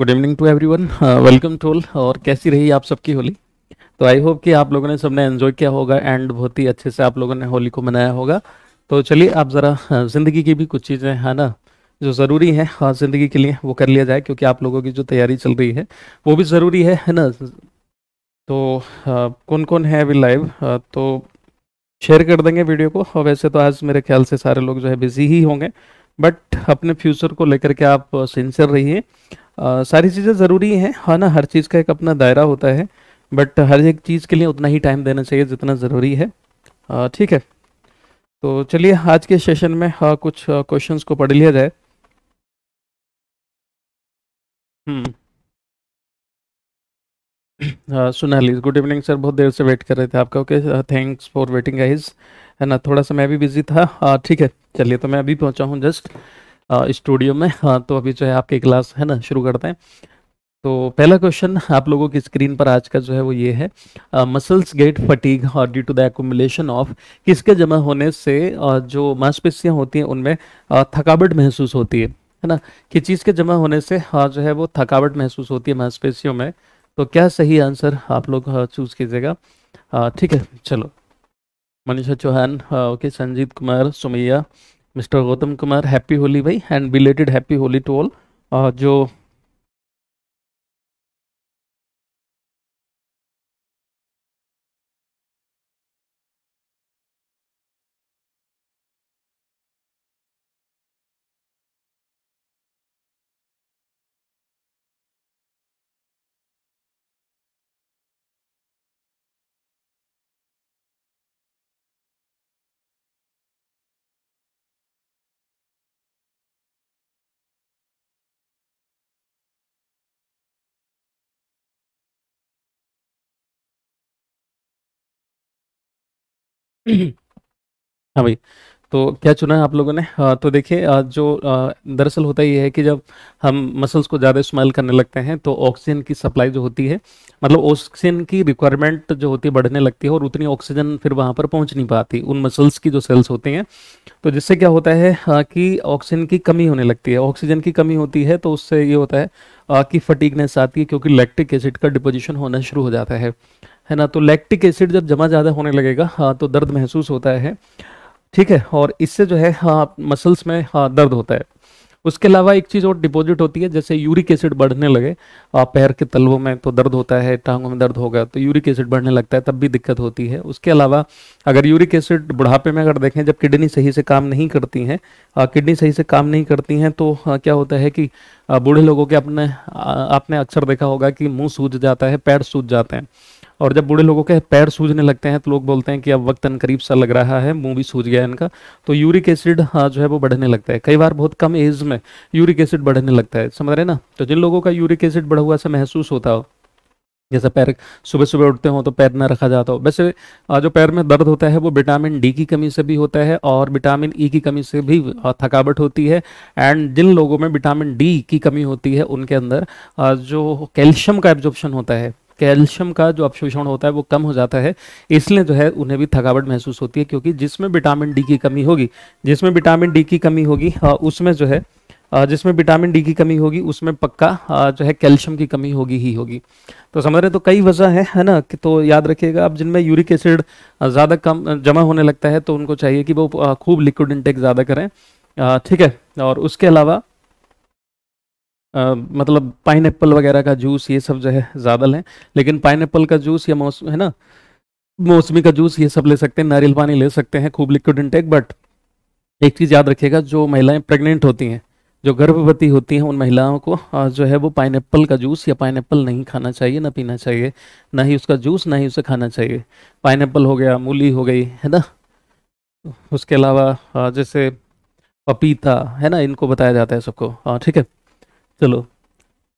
Good evening to everyone welcome to all और कैसी रही आप सबकी होली तो आई होप कि आप लोगों ने सबने एंजॉय किया होगा एंड बहुत ही अच्छे से आप लोगों ने होली को मनाया होगा तो चलिए आप ज़रा uh, ज़िंदगी की भी कुछ चीज़ें हैं ना जो ज़रूरी है और हाँ, ज़िंदगी के लिए वो कर लिया जाए क्योंकि आप लोगों की जो तैयारी चल रही है वो भी ज़रूरी है है ना तो आ, uh, कौन कौन है अभी लाइव uh, तो शेयर कर देंगे वीडियो को और वैसे तो आज मेरे ख्याल से सारे लोग जो है बिजी ही होंगे बट अपने फ्यूचर को लेकर के आप सिंसियर रहिए सारी चीज़ें ज़रूरी हैं हाँ ना हर चीज़ का एक अपना दायरा होता है बट हर एक चीज़ के लिए उतना ही टाइम देना चाहिए जितना ज़रूरी है ठीक है तो चलिए आज के सेशन में हाँ कुछ क्वेश्चंस को पढ़ लिया जाए हम्म हाँ, लीज गुड इवनिंग सर बहुत देर से वेट कर रहे थे आपका okay thanks for waiting guys है ना थोड़ा सा मैं भी बिजी था हाँ, ठीक है चलिए तो मैं अभी पहुंचा हूँ जस्ट स्टूडियो में हाँ तो अभी जो है आपकी क्लास है ना शुरू करते हैं तो पहला क्वेश्चन आप लोगों की स्क्रीन पर आज का जो है वो ये है मसल्स गेट फटीग और due to the accumulation of किसके जमा होने से uh, जो मांसपेशियां होती हैं उनमें uh, थकावट महसूस होती है है ना कि चीज़ के जमा होने से uh, जो है वो थकावट महसूस होती है मांसपेशियों में तो क्या सही आंसर आप लोग चूज़ कीजिएगा ठीक है चलो Manisha Chauhan okay Sanjeet Kumar Sumaiya mister Gautam Kumar happy Holi भाई and belated happy Holi to all uh, जो हाँ भाई तो क्या चुना है आप लोगों ने आ, तो देखिए जो दरअसल होता ही है कि जब हम मसल्स को ज़्यादा इस्तेमाल करने लगते हैं तो ऑक्सीजन की सप्लाई जो होती है मतलब ऑक्सीजन की रिक्वायरमेंट जो होती है बढ़ने लगती है और उतनी ऑक्सीजन फिर वहाँ पर पहुँच नहीं पाती उन मसल्स की जो सेल्स होती हैं तो जिससे क्या होता है कि ऑक्सीजन की कमी होने लगती है ऑक्सीजन की कमी होती है तो उससे ये होता है कि फटीकनेस आती है क्योंकि लैक्टिक एसिड का डिपोजिशन होना शुरू हो जाता है है ना तो लैक्टिक एसिड जब जमा ज़्यादा होने लगेगा हाँ तो दर्द महसूस होता है ठीक है और इससे जो है हाँ मसल्स में हाँ दर्द होता है उसके अलावा एक चीज़ और डिपॉजिट होती है जैसे यूरिक एसिड बढ़ने लगे पैर के तलवों में तो दर्द होता है टांगों में दर्द होगा तो यूरिक एसिड बढ़ने लगता है तब भी दिक्कत होती है उसके अलावा अगर यूरिक एसिड बुढ़ापे में अगर देखें जब किडनी सही से काम नहीं करती हैं किडनी सही से काम नहीं करती हैं तो आ, हाँ, क्या होता है कि बूढ़े लोगों के अपने आ, आपने अक्सर देखा होगा कि मुँह सूझ जाता है पैर सूझ जाते हैं और जब बूढ़े लोगों के पैर सूजने लगते हैं तो लोग बोलते हैं कि अब वक्त करीब सा लग रहा है मुंह भी सूज गया इनका तो यूरिक एसिड हाँ जो है वो बढ़ने लगता है कई बार बहुत कम एज में यूरिक एसिड बढ़ने लगता है समझ रहे ना तो जिन लोगों का यूरिक एसिड बढ़ा हुआ ऐसा महसूस होता हो जैसे पैर सुबह सुबह उठते हो तो पैर ना रखा जाता हो वैसे जो पैर में दर्द होता है वो विटामिन डी की कमी से भी होता है और विटामिन ई e की कमी से भी थकावट होती है एंड जिन लोगों में विटामिन डी की कमी होती है उनके अंदर जो कैल्शियम का एब्जॉर्प्शन होता है कैल्शियम का जो अपशोषण होता है वो कम हो जाता है इसलिए जो है उन्हें भी थकावट महसूस होती है क्योंकि जिसमें विटामिन डी की कमी होगी जिसमें विटामिन डी की कमी होगी उसमें जो है जिसमें विटामिन डी की कमी होगी उसमें पक्का जो है कैल्शियम की कमी होगी ही होगी तो समझ रहे तो कई वजह है है ना कि तो याद रखिएगा अब जिनमें यूरिक एसिड ज़्यादा कम जमा होने लगता है तो उनको चाहिए कि वो खूब लिक्विड इंटेक ज़्यादा करें ठीक है और उसके अलावा आ, मतलब पाइन वगैरह का जूस ये सब जो है ज़्यादा लें लेकिन पाइन का जूस या मौसम है ना मौसमी का जूस ये सब ले सकते हैं नारियल पानी ले सकते हैं खूब लिक्विड इनटेक बट एक चीज़ याद रखिएगा जो महिलाएं प्रेग्नेंट होती हैं जो गर्भवती होती हैं उन महिलाओं को जो है वो पाइन का जूस या पाइन नहीं खाना चाहिए ना पीना चाहिए ना ही उसका जूस ना ही उसे खाना चाहिए पाइन हो गया मूली हो गई है ना उसके अलावा जैसे पपीता है ना इनको बताया जाता है सबको ठीक है चलो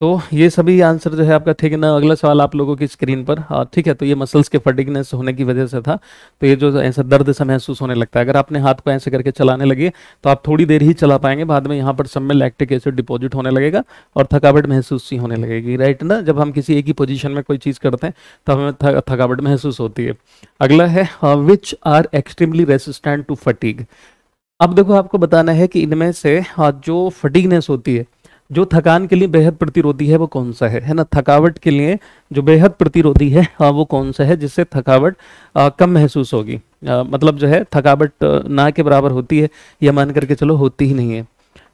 तो ये सभी आंसर जो है आपका ठीक है ना अगला सवाल आप लोगों की स्क्रीन पर हाँ, ठीक है तो ये मसल्स के फटिकनेस होने की वजह से था तो ये जो ऐसा दर्द सा महसूस होने लगता है अगर आपने हाथ को ऐसे करके चलाने लगे तो आप थोड़ी देर ही चला पाएंगे बाद में यहाँ पर सब में लैक्टिक एसिड डिपॉजिट होने लगेगा और थकावट महसूस ही होने लगेगी राइट ना जब हम किसी एक ही पोजिशन में कोई चीज़ करते हैं तो हमें थकावट महसूस होती है अगला है which are extremely resistant to fatigue अब देखो आपको बताना है कि इनमें से हाँ, जो फटिकनेस होती है जो थकान के लिए बेहद प्रतिरोधी है वो कौन सा है है ना थकावट के लिए जो बेहद प्रतिरोधी है हाँ, वो कौन सा है जिससे थकावट आ, कम महसूस होगी आ, मतलब जो है थकावट ना के बराबर होती है या मान करके चलो होती ही नहीं है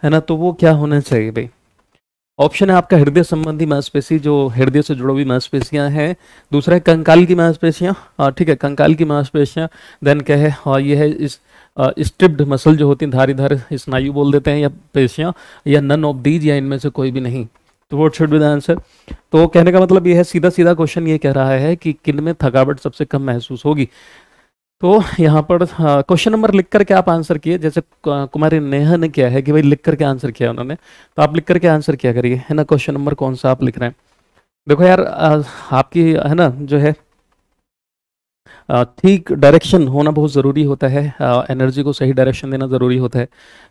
है ना तो वो क्या होना चाहिए भाई ऑप्शन है आपका हृदय संबंधी मांसपेशी जो हृदय से जुड़ी हुई मांसपेशियां हैं दूसरा है कंकाल की मांसपेशियां हाँ, ठीक है कंकाल की मांसपेशियां देन क्या है और हाँ, ये है इस स्ट्रिप्ड मसल जो होती हैं धारी धार स्नायु बोल देते हैं या पेशियाँ या नन ऑफ दीज या इनमें से कोई भी नहीं तो वोट शुड बी आंसर तो कहने का मतलब ये है सीधा सीधा क्वेश्चन ये कह रहा है कि किन में थकावट सबसे कम महसूस होगी तो यहाँ पर क्वेश्चन नंबर लिख करके आप आंसर किए जैसे कुमारी नेहा ने किया है कि भाई लिख करके आंसर किया उन्होंने तो आप लिख करके आंसर किया करिए है ना क्वेश्चन नंबर कौन सा आप लिख रहे हैं देखो यार आपकी है ना जो है ठीक डायरेक्शन होना बहुत ज़रूरी होता है एनर्जी को सही डायरेक्शन देना ज़रूरी होता है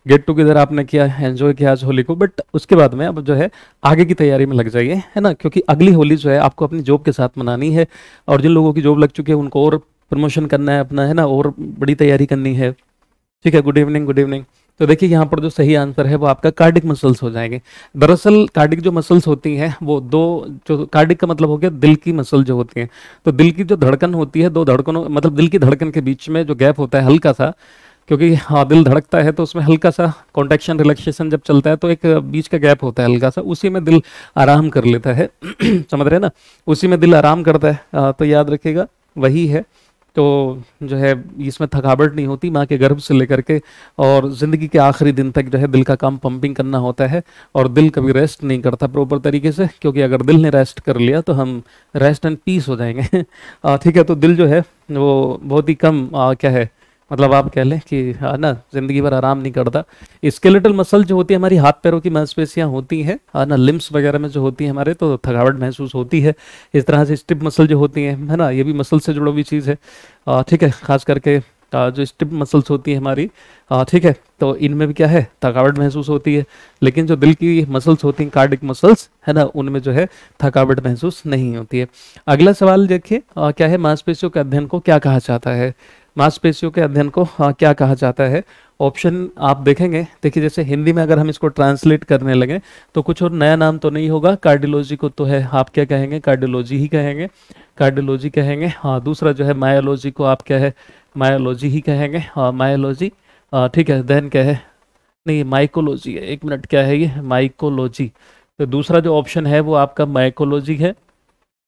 गेट टुगेदर आपने किया एंजॉय किया आज होली को बट उसके बाद में अब जो है आगे की तैयारी में लग जाइए है ना क्योंकि अगली होली जो है आपको अपनी जॉब के साथ मनानी है और जिन लोगों की जॉब लग चुकी है उनको और प्रमोशन करना है अपना है ना और बड़ी तैयारी करनी है ठीक है गुड इवनिंग गुड इवनिंग तो देखिए यहाँ पर जो सही आंसर है वो आपका कार्डिक मसल्स हो जाएंगे दरअसल कार्डिक जो मसल्स होती हैं वो दो जो कार्डिक का मतलब हो गया दिल की मसल जो होती हैं तो दिल की जो धड़कन होती है दो धड़कनों मतलब दिल की धड़कन के बीच में जो गैप होता है हल्का सा क्योंकि हाँ दिल धड़कता है तो उसमें हल्का सा कॉन्टेक्शन रिलैक्सेशन जब चलता है तो एक बीच का गैप होता है हल्का सा उसी में दिल आराम कर लेता है समझ रहे हैं ना उसी में दिल आराम करता है तो याद रखिएगा वही है तो जो है इसमें थकावट नहीं होती माँ के गर्भ से लेकर के और ज़िंदगी के आखिरी दिन तक जो है दिल का काम पंपिंग करना होता है और दिल कभी रेस्ट नहीं करता प्रॉपर तरीके से क्योंकि अगर दिल ने रेस्ट कर लिया तो हम रेस्ट एंड पीस हो जाएंगे ठीक है तो दिल जो है वो बहुत ही कम आ, क्या है मतलब आप कह लें कि है हाँ ना जिंदगी भर आराम नहीं करता स्केलेटल मसल जो होती है हमारी हाथ पैरों की मांसपेशियां होती हैं है हाँ ना लिम्स वगैरह में जो होती है हमारे तो थकावट महसूस होती है इस तरह से स्टिप मसल जो होती हैं है ना ये भी मसल से जुड़ी हुई चीज़ है ठीक है खास करके जो स्टिप मसल्स होती है हमारी ठीक है तो इनमें भी क्या है थकावट महसूस होती है लेकिन जो दिल की मसल्स होती हैं कार्डिक मसल्स है ना उनमें जो है थकावट महसूस नहीं होती है अगला सवाल देखिए क्या है मांसपेशियों के अध्ययन को क्या कहा जाता है मांसपेशियों के अध्ययन को हाँ, क्या कहा जाता है ऑप्शन आप देखेंगे देखिए जैसे हिंदी में अगर हम इसको ट्रांसलेट करने लगे तो कुछ और नया नाम तो नहीं होगा कार्डियोलॉजी को तो है आप क्या कहेंगे कार्डियोलॉजी ही कहेंगे कार्डियोलॉजी कहेंगे हाँ दूसरा जो है मायोलॉजी को आप क्या है मायोलॉजी ही कहेंगे हाँ मायोलॉजी ठीक है देन क्या है नहीं माइकोलॉजी है एक मिनट क्या है ये माइकोलॉजी तो दूसरा जो ऑप्शन है वो आपका माइकोलॉजी है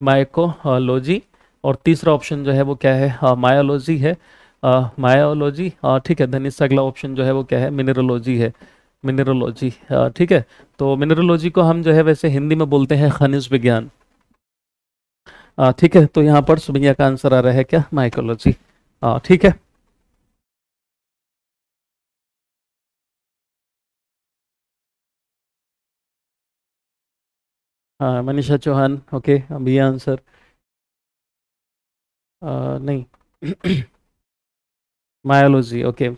माइकोलॉजी और तीसरा ऑप्शन जो है वो क्या है मायोलॉजी हाँ, है मायोलॉजी ठीक है धनी अगला ऑप्शन जो है वो क्या है मिनरोलॉजी है मिनरोलॉजी ठीक है तो मिनरोलॉजी को हम जो है वैसे हिंदी में बोलते हैं खनिज विज्ञान ठीक है तो यहाँ पर सुबिया का आंसर आ रहा है क्या माइकोलॉजी ठीक है हाँ, मनीषा चौहान ओके अभी आंसर नहीं मायोलॉजी ओके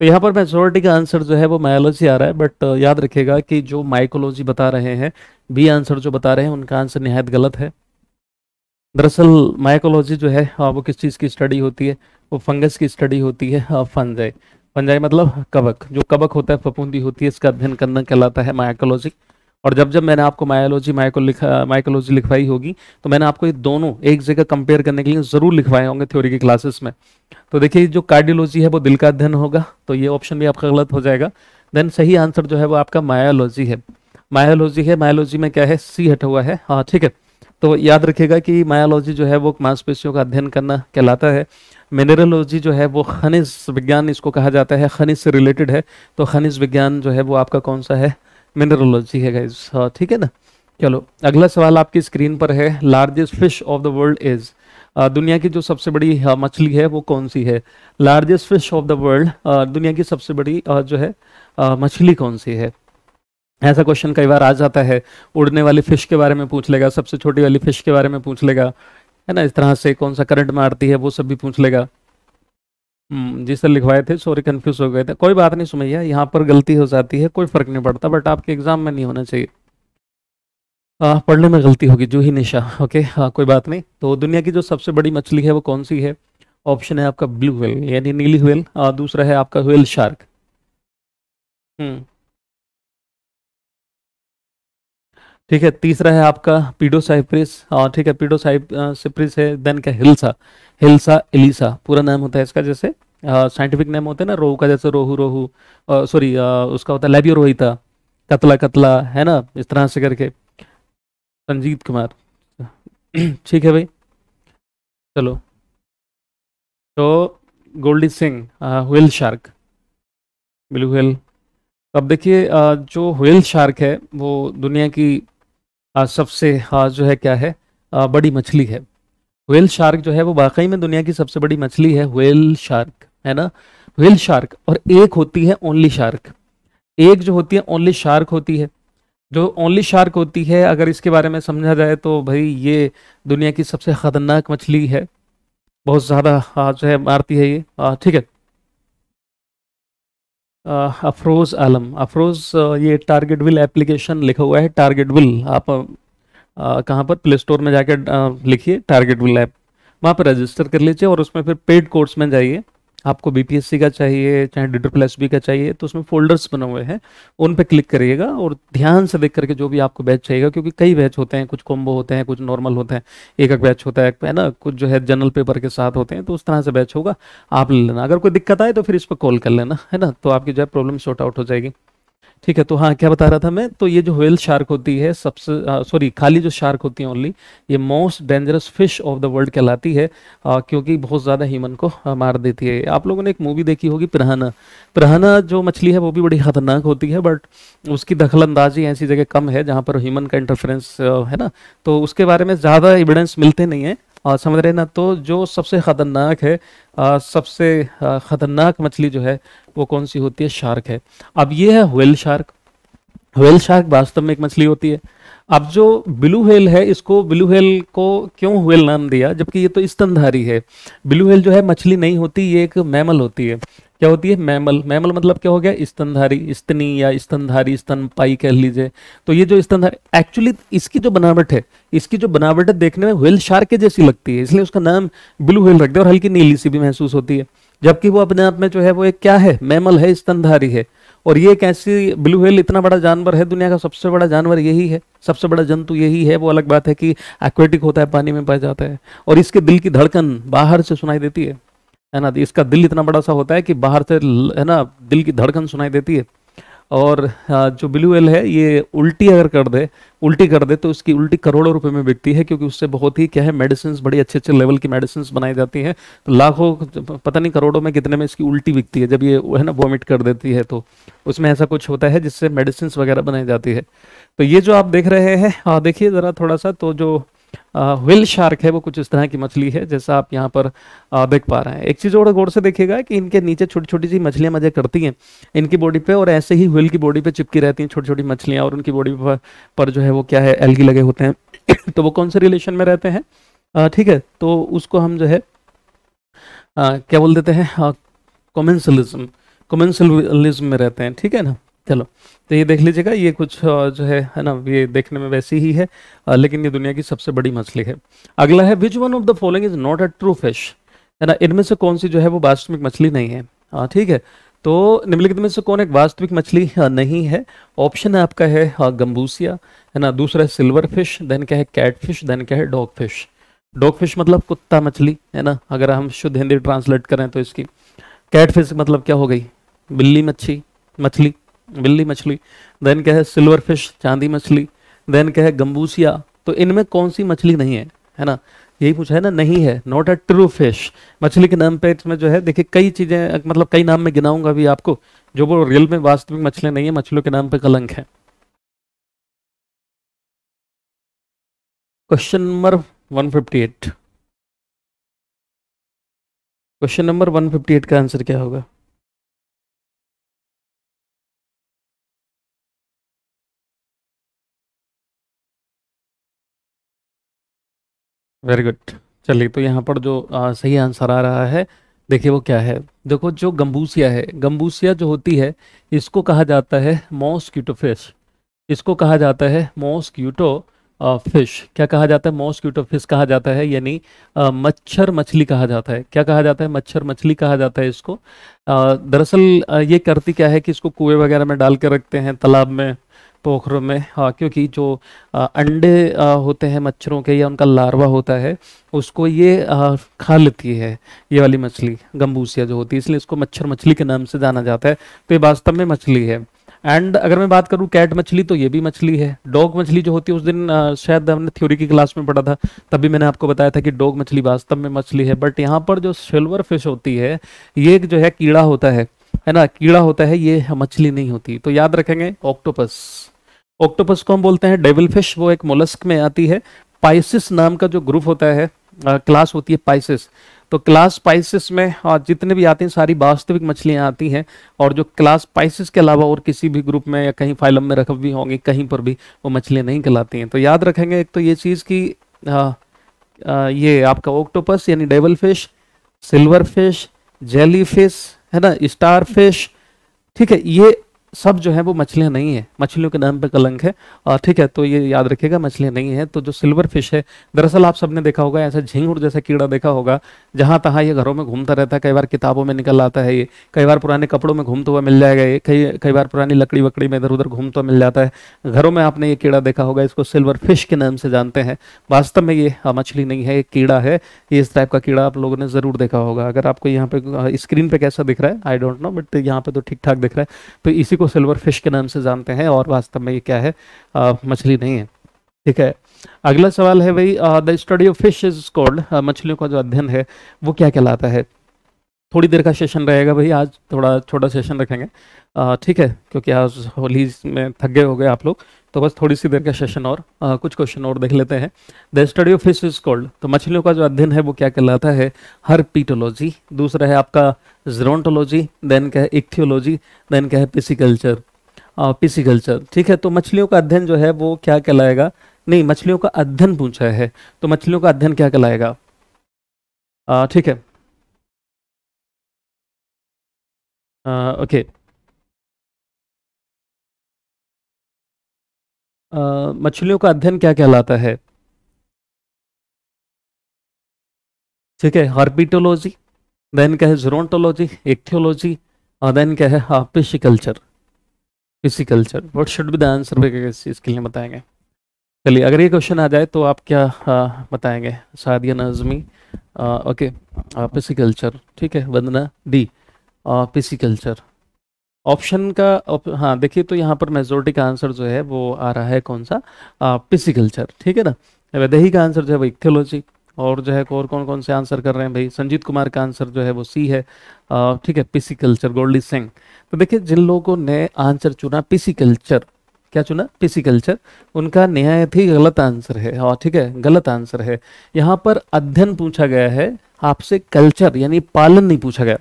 तो यहाँ पर मेजोरिटी का आंसर जो है वो मायोलॉजी आ रहा है बट याद रखेगा कि जो माइकोलॉजी बता रहे हैं बी आंसर जो बता रहे हैं उनका आंसर नहायत गलत है दरअसल माइकोलॉजी जो है हाँ, वो किस चीज़ की स्टडी होती है वो फंगस की स्टडी होती है फंजाई हाँ, फंजाई मतलब कवक जो कवक होता है फपूंदी होती है इसका अध्ययन करना कहलाता है माइकोलॉजी और जब जब मैंने आपको मायालॉजी माइको लिखा माइकोलॉजी लिखवाई होगी तो मैंने आपको ये दोनों एक जगह कंपेयर करने के लिए ज़रूर लिखवाए होंगे थ्योरी की क्लासेस में तो देखिए जो कार्डियोलॉजी है वो दिल का अध्ययन होगा तो ये ऑप्शन भी आपका गलत हो जाएगा देन सही आंसर जो है वो आपका मायालॉजी है मायोलॉजी है मायोलॉजी में क्या है सी हटा हुआ है हाँ ठीक है तो याद रखिएगा कि मायालॉजी जो है वो मांसपेशियों का अध्ययन करना कहलाता है मिनरलॉजी जो है वो खनिज विज्ञान इसको कहा जाता है खनिज से रिलेटेड है तो खनिज विज्ञान जो है वो आपका कौन सा है मिनरोलॉजी है गाइज हाँ, ठीक है ना चलो अगला सवाल आपकी स्क्रीन पर है largest fish of the world is दुनिया की जो सबसे बड़ी मछली है वो कौन सी है largest fish of the world दुनिया की सबसे बड़ी जो है मछली कौन सी है ऐसा क्वेश्चन कई बार आ जाता है उड़ने वाली फिश के बारे में पूछ लेगा सबसे छोटी वाली फिश के बारे में पूछ लेगा है ना इस तरह से कौन सा करंट मारती है वो सब भी पूछ लेगा हम्म, जी सर लिखवाए थे सॉरी कंफ्यूज हो गए थे कोई बात नहीं सुमैया यहाँ पर गलती हो जाती है कोई फर्क नहीं पड़ता बट आपके एग्जाम में नहीं होना चाहिए आ, पढ़ने में गलती होगी जूही निशा ओके हाँ कोई बात नहीं तो दुनिया की जो सबसे बड़ी मछली है वो कौन सी है ऑप्शन है आपका ब्लू व्हेल यानी नीली व्हेल दूसरा है आपका व्हेल शार्क हम्म ठीक है तीसरा है आपका पीडोसाइप्रिस और हाँ, ठीक है पीडोसाइप्रिस है देन क्या हिल्सा हिल्सा एलिसा पूरा नाम होता है इसका जैसे साइंटिफिक नेम होते हैं ना रोहू का जैसे रोहू रोहू सॉरी उसका होता है लेबियो रोहिता कतला कतला है ना इस तरह से करके संजीत कुमार ठीक है भाई चलो तो Goldy Singh whale shark blue whale अब देखिए जो हुल शार्क है वो दुनिया की सबसे जो है क्या है बड़ी मछली है व्हेल शार्क जो है वो वाकई में दुनिया की सबसे बड़ी मछली है व्हेल शार्क है ना व्हेल शार्क और एक होती है ओनली शार्क एक जो होती है ओनली शार्क होती है जो ओनली शार्क होती है अगर इसके बारे में समझा जाए तो भाई ये दुनिया की सबसे ख़तरनाक मछली है बहुत ज़्यादा जो है मारती है ये ठीक है अफरोज़ आलम अफरोज़ ये टारगेट विल एप्लीकेशन लिखा हुआ है टारगेट विल आप कहाँ पर प्ले स्टोर में जाकर लिखिए टारगेट विल ऐप वहाँ पर रजिस्टर कर लीजिए और उसमें फिर पेड कोर्स में जाइए आपको बीपीएससी का चाहिए चाहे डिडर प्लस बी का चाहिए तो उसमें फोल्डर्स बने हुए हैं उन पर क्लिक करिएगा और ध्यान से देख करके जो भी आपको बैच चाहिएगा क्योंकि कई बैच होते हैं कुछ कॉम्बो होते हैं कुछ नॉर्मल होते हैं एक एक बैच होता है है ना कुछ जो है जनरल पेपर के साथ होते हैं तो उस तरह से बैच होगा आप ले लेना अगर कोई दिक्कत आए तो फिर इस पर कॉल कर लेना है ना तो आपकी जो है प्रॉब्लम शॉर्ट आउट हो जाएगी ठीक है तो हाँ क्या बता रहा था मैं तो ये जो व्हेल शार्क होती है सबसे सॉरी खाली जो शार्क होती है ओनली ये most dangerous fish of the world कहलाती है आ, क्योंकि बहुत ज़्यादा ह्यूमन को आ, मार देती है आप लोगों ने एक मूवी देखी होगी प्रहाना प्रहाना जो मछली है वो भी बड़ी खतरनाक होती है बट उसकी दखल अंदाजी ऐसी जगह कम है जहाँ पर ह्यूमन का इंटरफेरेंस है ना तो उसके बारे में ज़्यादा एविडेंस मिलते नहीं है आ, समझ रहे ना तो जो सबसे ख़तरनाक है आ, सबसे ख़तरनाक मछली जो है वो कौन सी होती है शार्क है अब ये है व्हेल शार्क व्हेल शार्क वास्तव में एक मछली होती है अब जो ब्लू व्हेल है इसको ब्लू व्हेल को क्यों व्हेल नाम दिया जबकि ये तो स्तनधारी है ब्लू व्हेल जो है मछली नहीं होती ये एक मैमल होती है क्या होती है मैमल मैमल मतलब क्या हो गया स्तनधारी स्तनी या स्तनधारी स्तनपाई कह लीजिए तो ये जो स्तनधारी एक्चुअली इसकी जो बनावट है इसकी जो बनावट है देखने में व्हेल शार के जैसी लगती है इसलिए उसका नाम ब्लू व्हेल रखते हैं और हल्की नीली सी भी महसूस होती है जबकि वो अपने आप में जो है वो एक क्या है मैमल है स्तनधारी है और ये एक ऐसी ब्लू व्हेल इतना बड़ा जानवर है दुनिया का सबसे बड़ा जानवर यही है सबसे बड़ा जंतु यही है वो अलग बात है कि एक्वेटिक होता है पानी में पाया जाता है और इसके दिल की धड़कन बाहर से सुनाई देती है है ना तो इसका दिल इतना बड़ा सा होता है कि बाहर से है ना दिल की धड़कन सुनाई देती है और जो ब्लू वेल है ये उल्टी अगर कर दे उल्टी कर दे तो उसकी उल्टी करोड़ों रुपए में बिकती है क्योंकि उससे बहुत ही क्या है मेडिसिन बड़ी अच्छे अच्छे लेवल की मेडिसिन बनाई जाती हैं तो लाखों पता नहीं करोड़ों में कितने में इसकी उल्टी बिकती है जब ये है ना वॉमिट कर देती है तो उसमें ऐसा कुछ होता है जिससे मेडिसिन वगैरह बनाई जाती है तो ये जो आप देख रहे हैं हाँ, देखिए ज़रा थोड़ा सा तो जो व्हील शार्क है वो कुछ इस तरह की मछली है जैसा आप यहाँ पर देख पा रहे हैं एक चीज़ और गौर से देखिएगा कि इनके नीचे छोटी छोटी सी मछलियाँ मजे करती हैं इनकी बॉडी पे और ऐसे ही व्हिल की बॉडी पे चिपकी रहती हैं छोटी छोटी मछलियाँ और उनकी बॉडी पर, पर जो है वो क्या है एलगी लगे होते हैं तो वो कौन से रिलेशन में रहते हैं ठीक है तो उसको हम जो है आ, क्या बोल देते हैं कॉमेंसलिज्म कॉमेंसलिज्म में रहते हैं ठीक है ना चलो तो ये देख लीजिएगा ये कुछ जो है है ना ये देखने में वैसी ही है लेकिन ये दुनिया की सबसे बड़ी मछली है अगला है which one of the following is not a true fish है ना इनमें से कौन सी जो है वो वास्तविक मछली नहीं है हाँ, ठीक है तो निम्नलिखित में से कौन एक वास्तविक मछली हाँ, नहीं है ऑप्शन है आपका है हाँ, गंबूसिया है ना दूसरा है सिल्वर फिश देन क्या है कैट फिश देन क्या है डॉग फिश डॉग फिश मतलब कुत्ता मछली है ना अगर हम शुद्ध हिंदी ट्रांसलेट करें तो इसकी कैट फिश मतलब क्या हो गई बिल्ली मच्छी मछली बिल्ली मछली देन क्या है सिल्वर फिश चांदी मछली देन क्या है गंबूसिया तो इनमें कौन सी मछली नहीं है है ना यही पूछा है ना नहीं है नॉट अ ट्रू फिश मछली के नाम पे इसमें जो है देखिए कई चीज़ें मतलब कई नाम में गिनाऊंगा अभी आपको जो वो रियल में वास्तविक मछली नहीं है मछलियों के नाम पे कलंक है क्वेश्चन नंबर 158 क्वेश्चन नंबर 158 का आंसर क्या होगा वेरी गुड चलिए तो यहाँ पर जो आ, सही आंसर आ रहा है देखिए वो क्या है देखो जो गम्बूसिया है गम्बूसिया जो होती है इसको कहा जाता है मॉस्क्यूटो फिश इसको कहा जाता है मॉस्क्यूटो फिश क्या कहा जाता है मॉस्क्यूटो फिश कहा जाता है यानी मच्छर मछली कहा जाता है क्या कहा जाता है मच्छर मछली कहा जाता है इसको दरअसल ये करती क्या है कि इसको कुएं वगैरह में डाल के रखते हैं तालाब में पोखरों में हाँ क्योंकि जो अंडे होते हैं मच्छरों के या उनका लार्वा होता है उसको ये खा लेती है ये वाली मछली गम्बूसिया जो होती है इसलिए इसको मच्छर मछली के नाम से जाना जाता है तो ये वास्तव में मछली है एंड अगर मैं बात करूँ कैट मछली तो ये भी मछली है डॉग मछली जो होती है उस दिन आ, शायद हमने थ्योरी की क्लास में पढ़ा था तभी मैंने आपको बताया था कि डॉग मछली वास्तव में मछली है बट यहाँ पर जो सिल्वर फिश होती है ये जो है कीड़ा होता है है ना कीड़ा होता है ये मछली नहीं होती तो याद रखेंगे ऑक्टोपस ऑक्टोपस को हम बोलते हैं डेविल फिश वो एक मोलस्क में आती है पाइसिस नाम का जो ग्रुप होता है क्लास होती है पाइसिस तो क्लास पाइसिस में और जितने भी आते हैं सारी वास्तविक मछलियाँ आती हैं और जो क्लास पाइसिस के अलावा और किसी भी ग्रुप में या कहीं फाइलम में रख भी होंगी कहीं पर भी वो मछलियाँ नहीं कहलाती हैं तो याद रखेंगे एक तो ये चीज़ की आ, आ, ये आपका ऑक्टोपस यानी devil fish silver fish jellyfish है ना स्टार फिश ठीक है ये सब जो है वो मछलियाँ नहीं है मछलियों के नाम पे कलंक है और ठीक है तो ये याद रखिएगा मछलियाँ नहीं है तो जो सिल्वर फिश है दरअसल आप सबने देखा होगा ऐसा झिंगुर जैसा कीड़ा देखा होगा जहाँ तहाँ ये घरों में घूमता रहता है कई बार किताबों में निकल आता है ये कई बार पुराने कपड़ों में घूमता हुआ मिल जाएगा ये कई कई बार पुरानी लकड़ी वकड़ी में इधर उधर घूमता मिल जाता है घरों में आपने ये कीड़ा देखा होगा इसको सिल्वर फिश के नाम से जानते हैं वास्तव में ये हाँ, मछली नहीं है ये कीड़ा है ये इस टाइप का कीड़ा आप लोगों ने ज़रूर देखा होगा अगर आपको यहाँ पे हाँ, स्क्रीन पे कैसा दिख रहा है आई डोंट नो बट यहाँ पे तो ठीक ठाक दिख रहा है तो इसी इसी को सिल्वर फिश के नाम से जानते हैं और वास्तव में ये क्या है मछली नहीं है ठीक है अगला सवाल है भाई the study of fish is called मछलियों का जो अध्ययन है वो क्या कहलाता है थोड़ी देर का सेशन रहेगा भाई आज थोड़ा छोटा सेशन रखेंगे ठीक है क्योंकि आज होली में थक गए हो गए आप लोग तो बस थोड़ी सी देर का सेशन और आ, कुछ क्वेश्चन और देख लेते हैं the study of fish is called तो मछलियों का जो अध्ययन है वो क्या कहलाता है हर पीटोलॉजी दूसरा है आपका जरोंटोलॉजी देन क्या है इक्थियोलॉजी देन क्या है पिसिकल्चर पिसिकल्चर ठीक है तो मछलियों का अध्ययन जो है वो क्या कहलाएगा नहीं मछलियों का अध्ययन पूछा है तो मछलियों का अध्ययन क्या कहलाएगा ठीक है ओके मछलियों का अध्ययन क्या कहलाता है ठीक है हार्पिटोलॉजी देन हाँ, क्या है जोरोटोलॉजी एक्थियोलॉजी और देन क्या है pisciculture pisciculture what should be the answer इसके लिए बताएंगे चलिए अगर ये क्वेश्चन आ जाए तो आप क्या आ, हाँ, बताएंगे सादिया नजमी ओके पिसिकल्चर ठीक है वंदना डी पिसिकल्चर ऑप्शन का उप, हाँ देखिए तो यहाँ पर मेजोरिटी का आंसर जो है वो आ रहा है कौन सा पिसिकल्चर ठीक है ना वैदेही का आंसर जो है वो इक्थोलॉजी और जो है और कौन कौन से आंसर कर रहे हैं भाई संजीत कुमार का आंसर जो है वो सी है ठीक है पिसिकल्चर गोल्डी सिंह तो देखिए जिन लोगों ने आंसर चुना पिसिकल्चर क्या चुना पिसिकल्चर उनका न्याय ही गलत आंसर है और हाँ, ठीक है गलत आंसर है यहाँ पर अध्ययन पूछा गया है आपसे कल्चर यानी पालन नहीं पूछा गया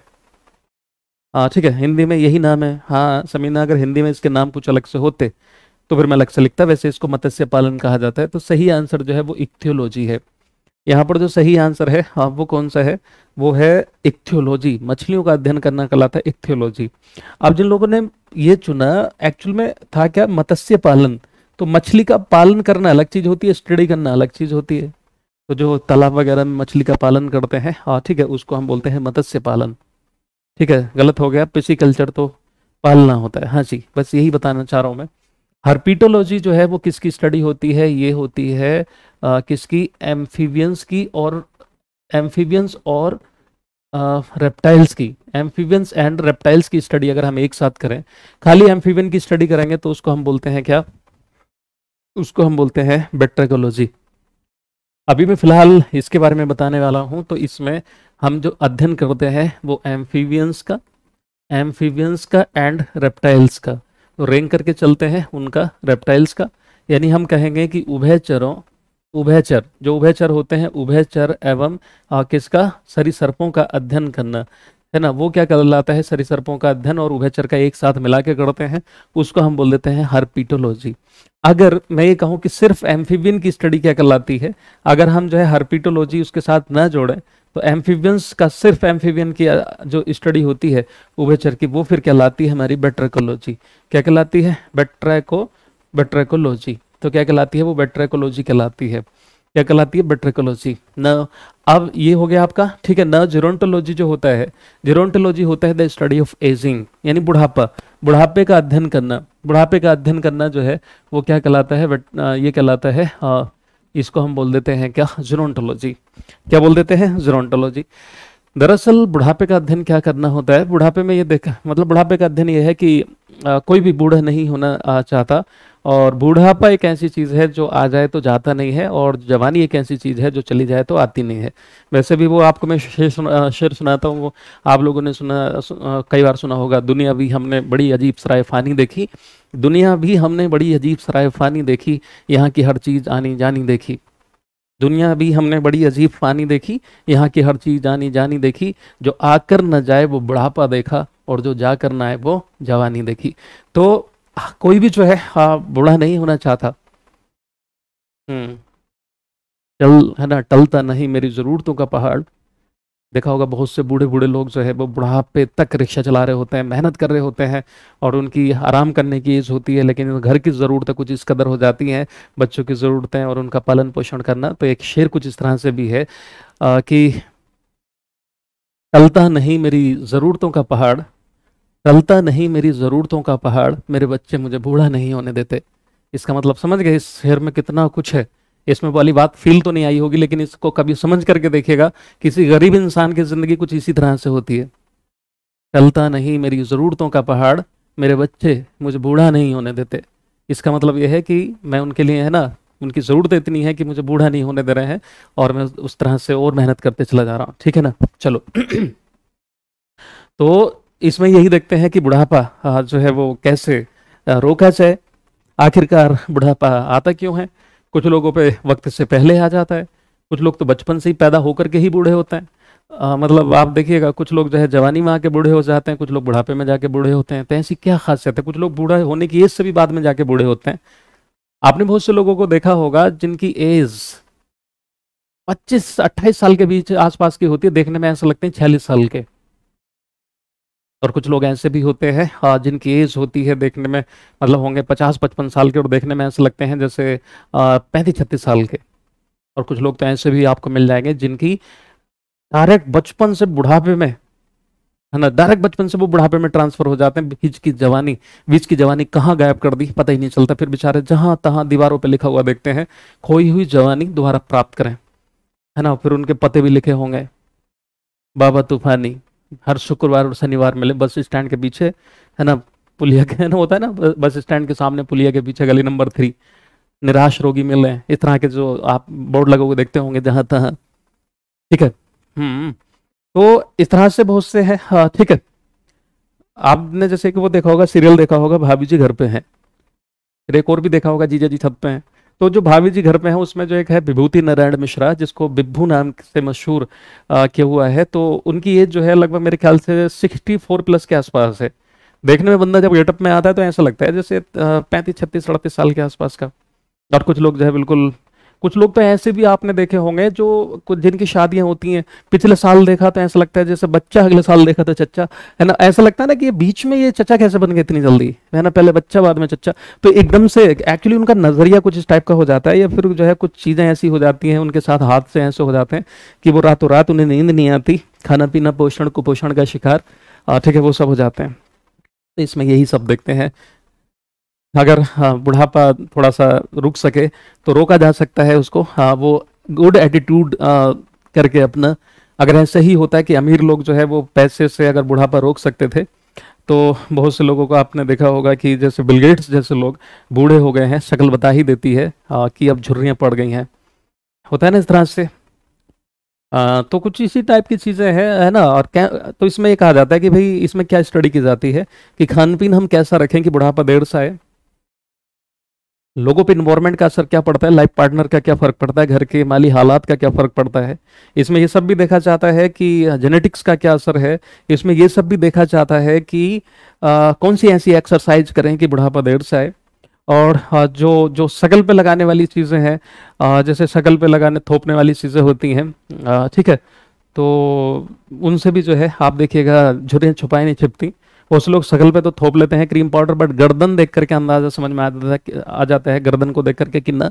हाँ, ठीक है हिंदी में यही नाम है हाँ समीना अगर हिंदी में इसके नाम कुछ अलग से होते तो फिर मैं अलग से लिखता वैसे इसको मत्स्य पालन कहा जाता है तो सही आंसर जो है वो इक्थियोलॉजी है यहाँ पर जो सही आंसर है हाँ वो कौन सा है वो है इक्थियोलॉजी मछलियों का अध्ययन करना कला था इक्थियोलॉजी अब जिन लोगों ने ये चुना एक्चुअल में था क्या मत्स्य पालन तो मछली का पालन करना अलग चीज होती है स्टडी करना अलग चीज होती है तो जो तालाब वगैरह में मछली का पालन करते हैं हाँ ठीक है उसको हम बोलते हैं मत्स्य पालन ठीक है गलत हो गया कल्चर तो पालना होता है हाँ जी बस यही बताना चाह रहा हूँ मैं हर्पीटोलॉजी जो है वो किसकी स्टडी होती है ये होती है आ, किसकी एम्फीबियंस की और एम्फीबियंस और रेप्टाइल्स की एम्फीबियंस एंड रेप्टाइल्स की स्टडी अगर हम एक साथ करें खाली एम्फीबियन की स्टडी करेंगे तो उसको हम बोलते हैं क्या उसको हम बोलते हैं बेट्रेकोलॉजी अभी मैं फिलहाल इसके बारे में बताने वाला हूं तो इसमें हम जो अध्ययन करते हैं वो एम्फीवियंस का एम्फीवियंस का एंड रेप्टाइल्स का तो रेंग करके चलते हैं उनका रेप्टाइल्स का यानी हम कहेंगे कि उभयचरों उभयचर जो उभयचर होते हैं उभयचर एवं आ, किसका सरीसर्पों का अध्ययन करना है ना वो क्या कहलाता है सरीसर्पों का अध्ययन और उभयचर का एक साथ मिला के करते हैं उसको हम बोल देते हैं हर्पीटोलॉजी अगर मैं ये कहूँ कि सिर्फ एम्फीबियन की स्टडी क्या कहलाती है अगर हम जो है हर्पीटोलॉजी उसके साथ ना जोड़ें तो एम्फीबियंस का सिर्फ एम्फीबियन की जो स्टडी होती है उभयचर की वो फिर कहलाती है हमारी बेट्रेकोलॉजी क्या कहलाती है बेट्रेको बेट्रेकोलॉजी तो क्या कहलाती है वो बेट्रेकोलॉजी कहलाती है क्या कहलाती है बेट्रेकोलॉजी न अब ये हो गया आपका ठीक है न जेरोन्टोलॉजी जो होता है जेरोन्टोलॉजी होता है द स्टडी ऑफ एजिंग यानी बुढ़ापा बुढ़ापे का अध्ययन करना बुढ़ापे का अध्ययन करना जो है वो क्या कहलाता है ये कहलाता है इसको हम बोल देते हैं क्या जोनोन्टोलॉजी क्या बोल देते हैं जोनोन्टोलॉजी दरअसल बुढ़ापे का अध्ययन क्या करना होता है बुढ़ापे में ये देखा मतलब बुढ़ापे का अध्ययन ये है कि आ, कोई भी बूढ़ा नहीं होना चाहता और बूढ़ापा एक ऐसी चीज़ है जो आ जाए तो जाता नहीं है और जवानी एक ऐसी चीज़ है जो चली जाए तो आती नहीं है वैसे भी वो आपको मैं शेर सुना, शेर सुनाता हूँ वो आप लोगों ने सुना सु, कई बार सुना होगा दुनिया भी हमने बड़ी अजीब सराय फानी देखी दुनिया भी हमने बड़ी अजीब सराय फानी देखी यहाँ की हर चीज़ आनी जानी देखी दुनिया भी हमने बड़ी अजीब फानी देखी यहाँ की हर चीज़ आनी जानी देखी जो आकर न जाए वो बुढ़ापा देखा और जो जा करना है वो जवानी देखी तो कोई भी जो है बूढ़ा नहीं होना चाहता टल हम्म। है ना टलता नहीं मेरी ज़रूरतों का पहाड़ देखा होगा बहुत से बूढ़े बूढ़े लोग जो है वो बुढ़ापे तक रिक्शा चला रहे होते हैं मेहनत कर रहे होते हैं और उनकी आराम करने की एज होती है लेकिन घर की ज़रूरतें कुछ इस कदर हो जाती हैं बच्चों की ज़रूरतें और उनका पालन पोषण करना तो एक शेर कुछ इस तरह से भी है आ, कि टलता नहीं मेरी ज़रूरतों का पहाड़ टलता नहीं मेरी ज़रूरतों का पहाड़ मेरे बच्चे मुझे बूढ़ा नहीं होने देते इसका मतलब समझ गए इस शेर में कितना कुछ है इसमें वाली बात फील तो नहीं आई होगी लेकिन इसको कभी समझ करके देखेगा किसी गरीब इंसान की ज़िंदगी कुछ इसी तरह से होती है टलता नहीं मेरी ज़रूरतों का पहाड़ मेरे बच्चे मुझे बूढ़ा नहीं होने देते इसका मतलब यह है कि मैं उनके लिए है ना उनकी ज़रूरत इतनी है कि मुझे बूढ़ा नहीं होने दे रहे हैं और मैं उस तरह से और मेहनत करते चला जा रहा हूँ ठीक है ना चलो तो इसमें यही देखते हैं कि बुढ़ापा जो है वो कैसे रोका जाए आखिरकार बुढ़ापा आता क्यों है कुछ लोगों पे वक्त से पहले आ जाता है कुछ लोग तो बचपन से ही पैदा होकर के ही बूढ़े होते हैं आ, मतलब आप देखिएगा कुछ लोग जो है जवानी में आके बूढ़े हो जाते हैं कुछ लोग बुढ़ापे में जाके बूढ़े होते हैं तो ऐसी क्या खासियत है कुछ लोग बूढ़ा होने की एज से भी बाद में जाके बूढ़े होते हैं आपने बहुत से लोगों को देखा होगा जिनकी एज पच्चीस अट्ठाईस साल के बीच आसपास की होती है देखने में ऐसा लगते हैं छियालीस साल के और कुछ लोग ऐसे भी होते हैं जिनकी एज होती है देखने में मतलब होंगे पचास पचपन साल के और देखने में ऐसे लगते हैं जैसे पैंतीस छत्तीस साल के और कुछ लोग तो ऐसे भी आपको मिल जाएंगे जिनकी डायरेक्ट बचपन से बुढ़ापे में है ना डायरेक्ट बचपन से वो बुढ़ापे में ट्रांसफर हो जाते हैं बीच की जवानी बीच की जवानी कहाँ गायब कर दी पता ही नहीं चलता फिर बेचारे जहां तहां दीवारों पे लिखा हुआ देखते हैं खोई हुई जवानी दोबारा प्राप्त करें है ना फिर उनके पते भी लिखे होंगे बाबा तूफानी हर शुक्रवार और शनिवार मिले बस स्टैंड के पीछे है ना पुलिया के ना होता है ना बस स्टैंड के सामने पुलिया के पीछे गली नंबर थ्री निराश रोगी मिल रहे हैं इस तरह के जो आप बोर्ड लगे हुए देखते होंगे जहां तहा ठीक है हम्म। तो इस तरह से बहुत से है हाँ ठीक है आपने जैसे कि वो देखा होगा सीरियल देखा होगा भाभी जी घर पे हैं एक और भी देखा होगा जीजा जी छत पे हैं तो जो भाभी जी घर में है उसमें जो एक है विभूति नारायण मिश्रा जिसको बिभू नाम से मशहूर किया हुआ है तो उनकी एज जो है लगभग मेरे ख्याल से सिक्सटी फोर प्लस के आसपास है देखने में बंदा जब गेटअप में आता है तो ऐसा लगता है जैसे पैंतीस छत्तीस अड़तीस साल के आसपास का और कुछ लोग जो है बिल्कुल कुछ लोग तो ऐसे भी आपने देखे होंगे जो कुछ जिनकी शादियां होती हैं पिछले साल देखा तो ऐसा लगता है जैसे बच्चा अगले साल देखा तो चचा है ना ऐसा लगता है ना कि ये बीच में ये चचा कैसे बन गए इतनी जल्दी है ना पहले बच्चा बाद में चच्चा तो एकदम से एक्चुअली उनका नजरिया कुछ इस टाइप का हो जाता है या फिर जो है कुछ चीजें ऐसी हो जाती हैं उनके साथ हाथ से ऐसे हो जाते हैं कि वो रातों रात उन्हें नींद नहीं आती खाना पीना पोषण कुपोषण का शिकार ठीक है वो सब हो जाते हैं तो इसमें यही सब देखते हैं अगर हाँ, बुढ़ापा थोड़ा सा रुक सके तो रोका जा सकता है उसको हाँ वो गुड एटीट्यूड करके अपना अगर ऐसा ही होता है कि अमीर लोग जो है वो पैसे से अगर बुढ़ापा रोक सकते थे तो बहुत से लोगों को आपने देखा होगा कि जैसे बिलगेट्स जैसे लोग बूढ़े हो गए हैं शक्ल बता ही देती है आ, कि अब झुर्रियाँ पड़ गई हैं होता है ना इस तरह से आ, तो कुछ इसी टाइप की चीज़ें हैं है ना और क्या तो इसमें ये कहा जाता है कि भाई इसमें क्या स्टडी की जाती है कि खान पीन हम कैसा रखें कि बुढ़ापा देर सा आए लोगों पे इन्वॉर्मेंट का असर क्या पड़ता है लाइफ पार्टनर का क्या फर्क पड़ता है घर के माली हालात का क्या फर्क पड़ता है इसमें ये सब भी देखा जाता है कि जेनेटिक्स का क्या असर है इसमें ये सब भी देखा जाता है कि आ, कौन सी ऐसी एक्सरसाइज करें कि बुढ़ापा देर से आए और जो जो शक्ल पे लगाने वाली चीज़ें हैं जैसे शक्ल पे लगाने थोपने वाली चीज़ें होती हैं ठीक है तो उनसे भी जो है आप देखिएगा झुरें छुपाएँ नहीं छिपती से लोग सकल पे तो थोप लेते हैं क्रीम पाउडर बट गर्दन देख करके अंदाजा समझ में आ जाता है आ जाता है गर्दन को देख करके कितना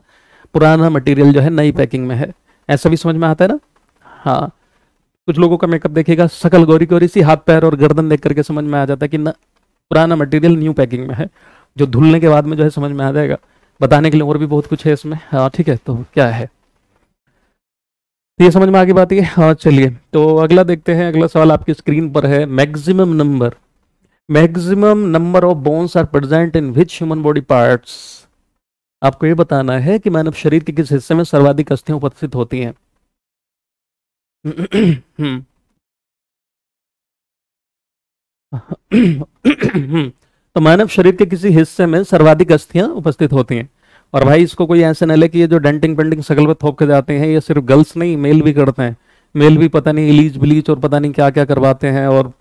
पुराना मटेरियल जो है नई पैकिंग में है ऐसा भी समझ में आता है ना हाँ कुछ लोगों का मेकअप देखेगा सकल गोरी गोरी सी हाथ पैर और गर्दन देख करके समझ में आ जाता है कि ना पुराना मटेरियल न्यू पैकिंग में है जो धुलने के बाद में जो है समझ में आ जाएगा बताने के लिए और भी बहुत कुछ है इसमें हाँ ठीक है तो क्या है तो ये समझ में आगे बात ये हाँ चलिए तो अगला देखते हैं अगला सवाल आपकी स्क्रीन पर है maximum number maximum number of bones are present in which human body parts आपको ये बताना है कि मानव शरीर के किस हिस्से में सर्वाधिक अस्थियां उपस्थित होती हैं तो मानव शरीर के किसी हिस्से में सर्वाधिक अस्थियां उपस्थित होती हैं और भाई इसको कोई ऐसे न ले कि ये जो डेंटिंग पेंटिंग सकल पर थोप के जाते हैं ये सिर्फ गर्ल्स नहीं मेल भी करते हैं मेल भी पता नहीं इलीज बिलीच और पता नहीं क्या क्या करवाते हैं और